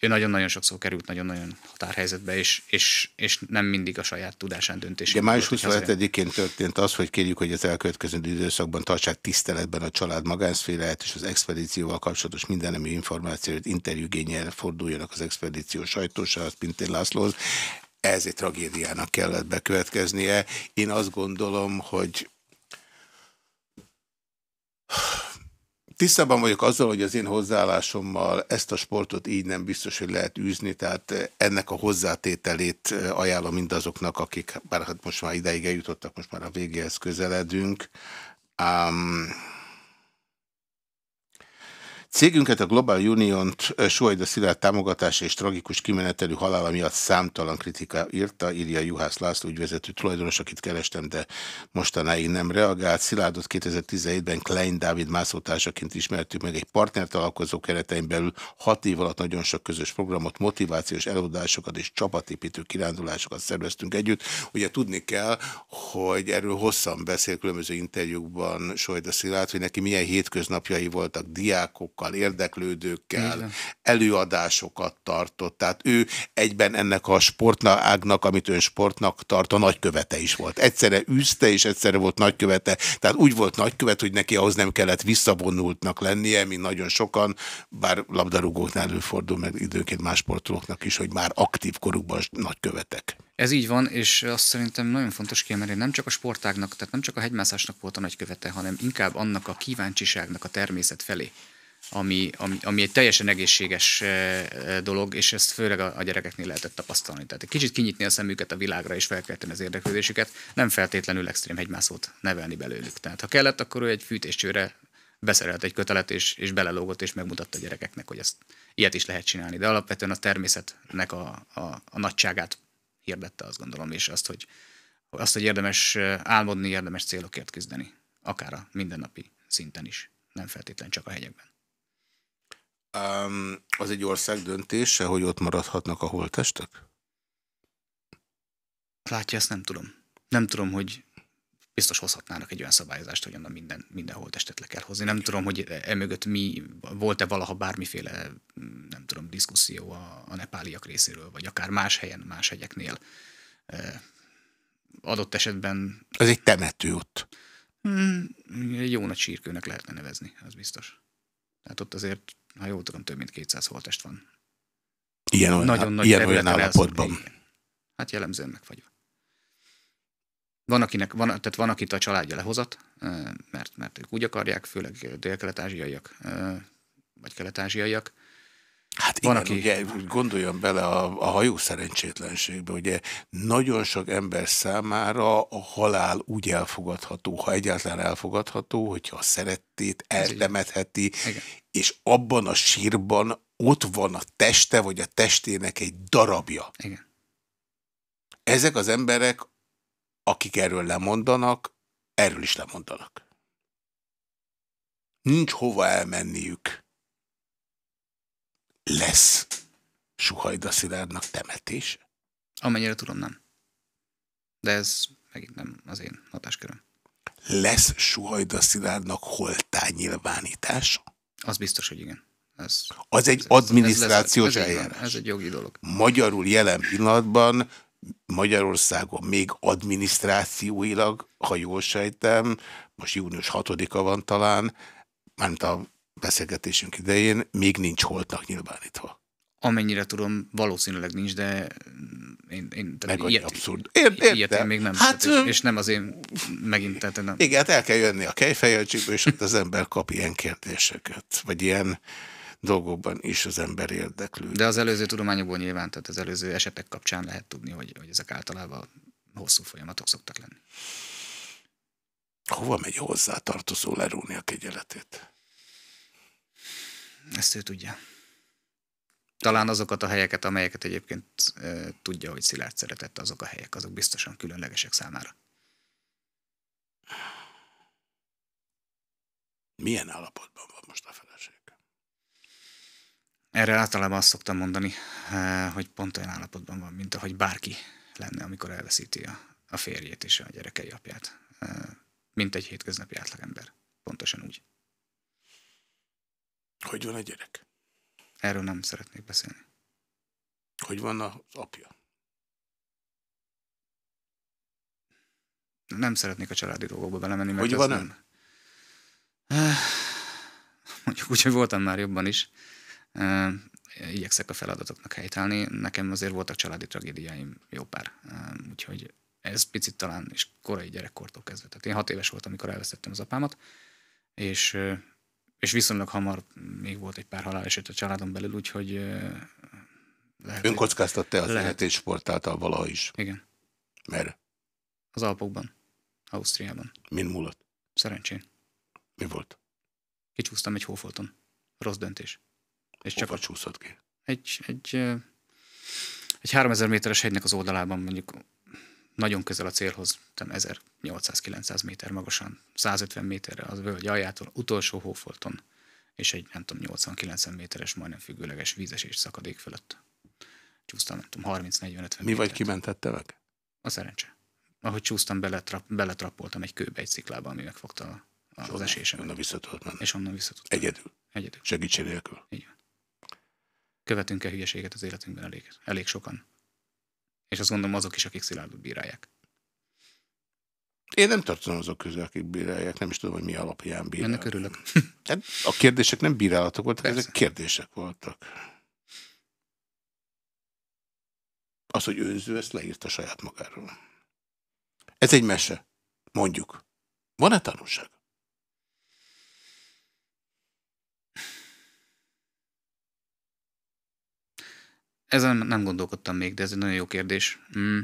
[SPEAKER 2] Ő nagyon-nagyon sokszor került nagyon-nagyon határhelyzetbe, és, és, és nem mindig a saját tudásán döntés. Ugye május 27-én
[SPEAKER 1] történt az, hogy kérjük, hogy az elkövetkező időszakban tartsák tiszteletben a család magánszféráját, és az expedícióval kapcsolatos mindenemű információt interjúgényel forduljanak az expedíció sajtósához, Pintér Lászlóhoz. Ez egy tragédiának kellett bekövetkeznie. Én azt gondolom, hogy Tisztában vagyok azzal, hogy az én hozzáállásommal ezt a sportot így nem biztos, hogy lehet űzni, tehát ennek a hozzátételét ajánlom mindazoknak, akik, bár hát most már ideig eljutottak, most már a végéhez közeledünk. Um, Cégünket a Global Union-t Suhajda Szilárd támogatása és tragikus kimenetelű halála miatt számtalan kritika írta, írja Juhász László ügyvezető tulajdonos, akit kerestem, de mostanáig nem reagált. Szilárdot 2017-ben Klein Dávid mászótársaként ismertük meg egy partnertalálkozó keretein belül hat év alatt nagyon sok közös programot, motivációs előadásokat és csapatépítő kirándulásokat szerveztünk együtt. Ugye tudni kell, hogy erről hosszan beszél különböző interjúkban Suhajda Szilárd, hogy neki milyen hétköznapjai voltak diákokkal, olvasókkal, érdeklődőkkel, Igen. előadásokat tartott. Tehát ő egyben ennek a sportnágnak, amit ön sportnak tart, a nagykövete is volt. Egyszerre űzte, és egyszerre volt nagykövete. Tehát úgy volt nagykövet, hogy neki ahhoz nem kellett visszavonultnak lennie, mint nagyon sokan, bár labdarúgóknál előfordul meg időként más sportolóknak is, hogy már aktív korukban nagykövetek.
[SPEAKER 2] Ez így van, és azt szerintem nagyon fontos kiemelni, nem csak a sportágnak, tehát nem csak a hegymászásnak volt a nagykövete, hanem inkább annak a kíváncsiságnak a természet felé, ami, ami, ami egy teljesen egészséges dolog, és ezt főleg a, a gyerekeknél lehetett tapasztalni. Tehát egy kicsit kinyitni a szemüket a világra, és felkelteni az érdeklődésüket, nem feltétlenül extrém hegymászót nevelni belőlük. Tehát ha kellett, akkor ő egy fűtéscsőre beszerelt egy kötelet, és, és belelógott, és megmutatta a gyerekeknek, hogy ezt ilyet is lehet csinálni. De alapvetően a természetnek a, a, a nagyságát hirdette, azt gondolom, és azt, hogy, azt, hogy érdemes álmodni, érdemes célokért küzdeni, akár a mindennapi szinten is, nem feltétlenül csak a hegyekben.
[SPEAKER 1] Um, az egy ország döntése, hogy ott maradhatnak a holttestek? Látja, ezt
[SPEAKER 2] nem tudom. Nem tudom, hogy biztos hozhatnának egy olyan szabályozást, hogy onnan minden, minden holtestet le kell hozni. Nem tudom, hogy emögött mi, volt-e valaha bármiféle, nem tudom, diszkuszió a, a nepáliak részéről, vagy akár más helyen, más hegyeknél. E, adott esetben... Ez egy temető ott. Mm, jó nagy sírkőnek lehetne nevezni, az biztos. Tehát ott azért ha jól tudom, több mint 200 holtest van.
[SPEAKER 1] Ilyen olyan, Nagyon nagy ilyen olyan állapotban. Elszok,
[SPEAKER 2] Hát jellemzően megfagyva. Van, akinek, van, tehát van, akit a családja lehozat, mert, mert ők úgy akarják, főleg
[SPEAKER 1] dél-kelet-ázsiaiak, vagy kelet-ázsiaiak, Hát igen, Van, aki... ugye gondoljon bele a, a hajó szerencsétlenségbe, ugye nagyon sok ember számára a halál úgy elfogadható, ha egyáltalán elfogadható, hogyha a szerettét eltemetheti, és abban a sírban ott van a teste, vagy a testének egy darabja. Igen. Ezek az emberek, akik erről lemondanak, erről is lemondanak. Nincs hova elmenniük lesz Suhajda Szilárdnak temetése?
[SPEAKER 2] Amennyire tudom, nem.
[SPEAKER 1] De ez megint nem az én hatásköröm. Lesz Suhajda Szilárdnak holtá nyilvánítása? Az biztos, hogy igen. Ez, az egy ez, adminisztrációs ez, ez, ez eljárás. ez egy jogi dolog. Magyarul jelen pillanatban Magyarországon még adminisztrációilag, ha jól sejtem, most június 6-a van talán, mert a beszélgetésünk idején még nincs holtnak nyilvánítva. Amennyire tudom,
[SPEAKER 2] valószínűleg nincs, de mm, én, én tehát Meg ilyet, abszurd. én ilyet én még nem. Hát, tehát, és, és nem az én megint, tehát nem. Igen,
[SPEAKER 1] hát el kell jönni a kejfejjelcsőből, és ott az ember kap ilyen kérdéseket, vagy ilyen dolgokban is az ember érdeklő. De az előző tudományokból
[SPEAKER 2] nyilván, tehát az előző esetek kapcsán lehet tudni, hogy, hogy ezek általában hosszú folyamatok szoktak lenni. Hova megy hozzá tartozó lerúni a kegyeletét? Ezt ő tudja. Talán azokat a helyeket, amelyeket egyébként e, tudja, hogy Szilárd szeretett, azok a helyek, azok biztosan különlegesek számára.
[SPEAKER 1] Milyen állapotban van most a feleség?
[SPEAKER 2] Erre általában azt szoktam mondani, hogy pont olyan állapotban van, mint ahogy bárki lenne, amikor elveszíti a, a férjét és a gyerekei apját. Mint egy hétköznapi átlagember. Pontosan úgy.
[SPEAKER 1] Hogy van a gyerek? Erről nem szeretnék beszélni. Hogy van az apja?
[SPEAKER 2] Nem szeretnék a családi dolgokba belemenni. Mert hogy van nem... ön? Mondjuk úgy, hogy voltam már jobban is. Igyekszek a feladatoknak helytállni. Nekem azért voltak családi tragédiáim jó pár. Úgyhogy ez picit talán is korai gyerekkortól kezdve. Tehát én hat éves voltam, amikor elvesztettem az apámat, és és viszonylag hamar még volt egy pár haláleset a családon belül, úgyhogy
[SPEAKER 1] lehet. Ön te az életét sportáltal valaha is? Igen. Mert? Az Alpokban, Ausztriában. Min múlott? Szerencsén. Mi
[SPEAKER 2] volt? Kicsúsztam egy hófolton. Rossz döntés. És Hova csak csúszott ki? Egy, egy, egy 3000 méteres hegynek az oldalában mondjuk nagyon közel a célhoz, 1800-900 méter magasan, 150 méterre az völgy aljától, utolsó hófolton, és egy nem tudom, 80-90 méteres, majdnem függőleges vízesés szakadék fölött. Csúsztam, nem tudom, 30-40-50 Mi
[SPEAKER 1] vagy kimentette A szerencse. Ahogy csúsztam,
[SPEAKER 2] beletrap, beletrappoltam egy kőbe egy sziklába, ami megfogta a, az esésem. Onnan vissza tudott menni. És onnan vissza tudott. Egyedül. Egyedül. Segítség nélkül. Követünk-e hülyeséget az életünkben
[SPEAKER 1] elég, elég sokan? És azt gondolom azok is, akik Szilárdot bírálják. Én nem tartozom azok közül, akik bírálják, nem is tudom, hogy mi alapján bírálják. Ennek örülök. Hát, a kérdések nem bírálatok voltak, Persze. ezek kérdések voltak. Az, hogy őző, ezt leírta saját magáról. Ez egy mese, mondjuk. Van-e tanulság?
[SPEAKER 2] Ezen nem gondolkodtam még, de ez egy nagyon jó kérdés. Mm.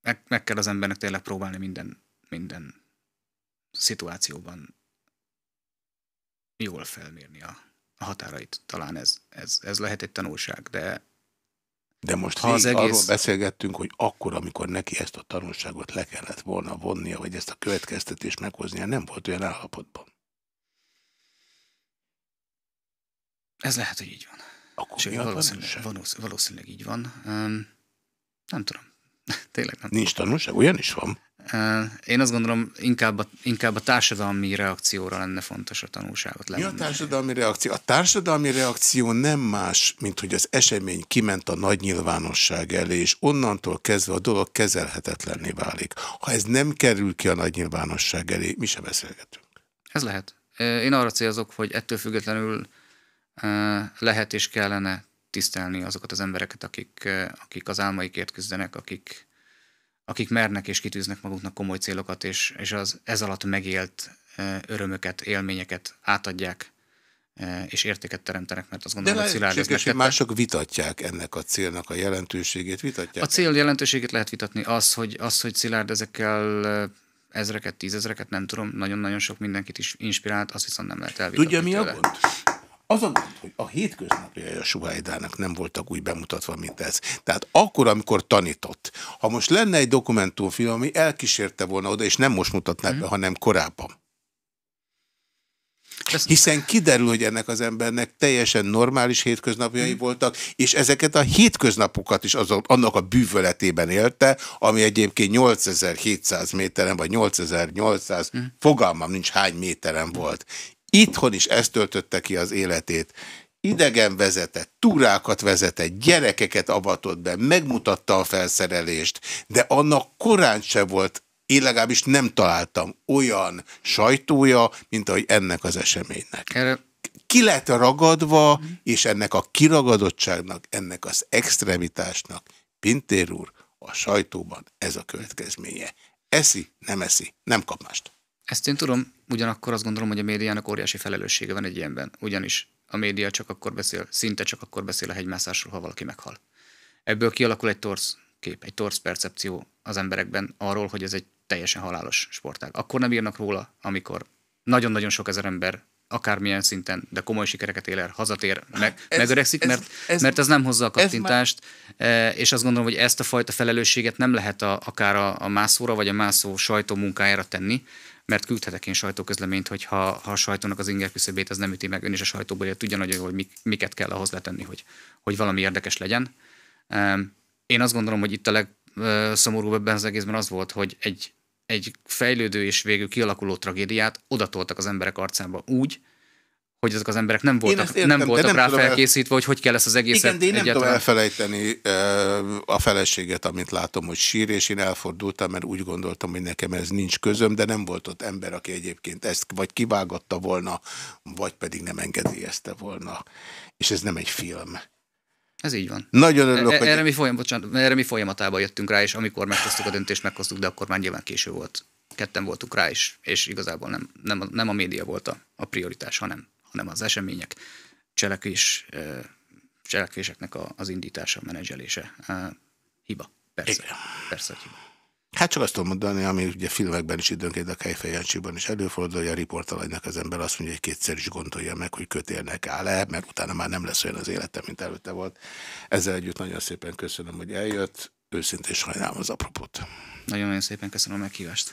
[SPEAKER 2] Meg, meg kell az embernek tényleg próbálni minden, minden szituációban jól felmérni a, a határait. Talán ez, ez,
[SPEAKER 1] ez lehet egy tanulság, de de most ha az egész... arról beszélgettünk, hogy akkor, amikor neki ezt a tanulságot le kellett volna vonnia, vagy ezt a következtetést meghoznia, nem volt olyan állapotban. Ez
[SPEAKER 2] lehet, hogy így van. Akkor Sőt, valószínűleg, valószínűleg, valószínűleg így van. Um, nem tudom. Tényleg nem Nincs tanulság, olyan is van. én azt gondolom, inkább a, inkább a társadalmi reakcióra lenne fontos a tanulságot lenni. Mi a
[SPEAKER 1] társadalmi reakció? A társadalmi reakció nem más, mint hogy az esemény kiment a nagy nyilvánosság elé, és onnantól kezdve a dolog kezelhetetlenné válik. Ha ez nem kerül ki a nagy nyilvánosság elé, mi sem beszélgetünk.
[SPEAKER 2] Ez lehet. Én arra célzok, hogy ettől függetlenül lehet és kellene tisztelni azokat az embereket, akik, akik az álmaikért küzdenek, akik, akik mernek és kitűznek maguknak komoly célokat, és, és az ez alatt megélt örömöket, élményeket átadják és értéket teremtenek, mert
[SPEAKER 1] azt gondolom, De hogy szilárd ez hogy mások vitatják ennek a célnak a jelentőségét, vitatják. A
[SPEAKER 2] cél jelentőségét lehet vitatni. Az, hogy, az, hogy szilárd ezekkel ezreket, tízezreket, nem tudom,
[SPEAKER 1] nagyon-nagyon sok mindenkit is inspirált, azt viszont nem lehet elvitatni. Tudja, mi tőle. a gond? Az a gond, hogy a hétköznapjai a Suhajdának nem voltak úgy bemutatva, mint ez. Tehát akkor, amikor tanított, ha most lenne egy dokumentumfilm, ami elkísérte volna oda, és nem most mutatná mm. be, hanem korábban. Ezt... Hiszen kiderül, hogy ennek az embernek teljesen normális hétköznapjai hmm. voltak, és ezeket a hétköznapokat is azon, annak a bűvöletében élte, ami egyébként 8700 méteren, vagy 8800, hmm. fogalmam nincs hány méteren volt. Itthon is ezt töltötte ki az életét. Idegen vezetett, túrákat vezetett, gyerekeket avatott be, megmutatta a felszerelést, de annak korán se volt, én legalábbis nem találtam olyan sajtója, mint ahogy ennek az eseménynek. Erre ki lett ragadva, és ennek a kiragadottságnak, ennek az extremitásnak, Pintér úr, a sajtóban ez a következménye. Eszi, nem eszi, nem kap mást. Ezt én
[SPEAKER 2] tudom, ugyanakkor azt gondolom, hogy a médiának óriási felelőssége van egy ilyenben. Ugyanis a média csak akkor beszél, szinte csak akkor beszél a hegymászásról, ha valaki meghal. Ebből kialakul egy torz kép, egy torz percepció az emberekben arról, hogy ez egy teljesen halálos sportág. Akkor nem írnak róla, amikor nagyon-nagyon sok ezer ember akármilyen szinten, de komoly sikereket él el, hazatér, hát meg, ez, megöregszik, ez, mert, ez, mert ez nem hozza a kattintást, már... E, és azt gondolom, hogy ezt a fajta felelősséget nem lehet a, akár a, a mászóra, vagy a mászó sajtó munkájára tenni, mert küldhetek én sajtóközleményt, ha, ha a sajtónak az inger küszöbét az nem üti meg, ön is a sajtóból ér, tudja nagyon jól, hogy mik, miket kell ahhoz letenni, hogy, hogy valami érdekes legyen. Én azt gondolom, hogy itt a legszomorúbb ebben az egészben az volt, hogy egy, egy fejlődő és végül kialakuló tragédiát odatoltak az emberek arcába úgy, hogy ezek az emberek nem voltak, értem, nem voltak nem rá felkészítve, el... hogy hogy kell ezt az egészet Igen, de én nem tudom
[SPEAKER 1] elfelejteni eh, a feleséget, amit látom, hogy sír, és én elfordultam, mert úgy gondoltam, hogy nekem ez nincs közöm, de nem volt ott ember, aki egyébként ezt vagy kivágatta volna, vagy pedig nem engedélyezte volna. És ez nem egy film. Ez így van. Nagyon örülök, erre, e-, hogy... erre,
[SPEAKER 2] mi folyam, bocsánat, erre mi folyamatában jöttünk rá, és amikor meghoztuk a döntést, meghoztuk, de akkor már nyilván késő volt. Ketten voltuk rá is, és igazából nem, nem, a, nem a média volt a, a prioritás, hanem hanem az események cselekvés, cselekvéseknek az indítása, a menedzselése. Hiba. Persze. Igen.
[SPEAKER 1] Persze, hogy hiba. Hát csak azt tudom mondani, ami ugye filmekben is időnként a Kejfejáncsiban is előfordul, hogy a riportalanynak az ember azt mondja, hogy kétszer is gondolja meg, hogy kötélnek áll-e, mert utána már nem lesz olyan az életem, mint előtte volt. Ezzel együtt nagyon szépen köszönöm, hogy eljött. Őszintén sajnálom az apropót. Nagyon-nagyon szépen köszönöm a meghívást.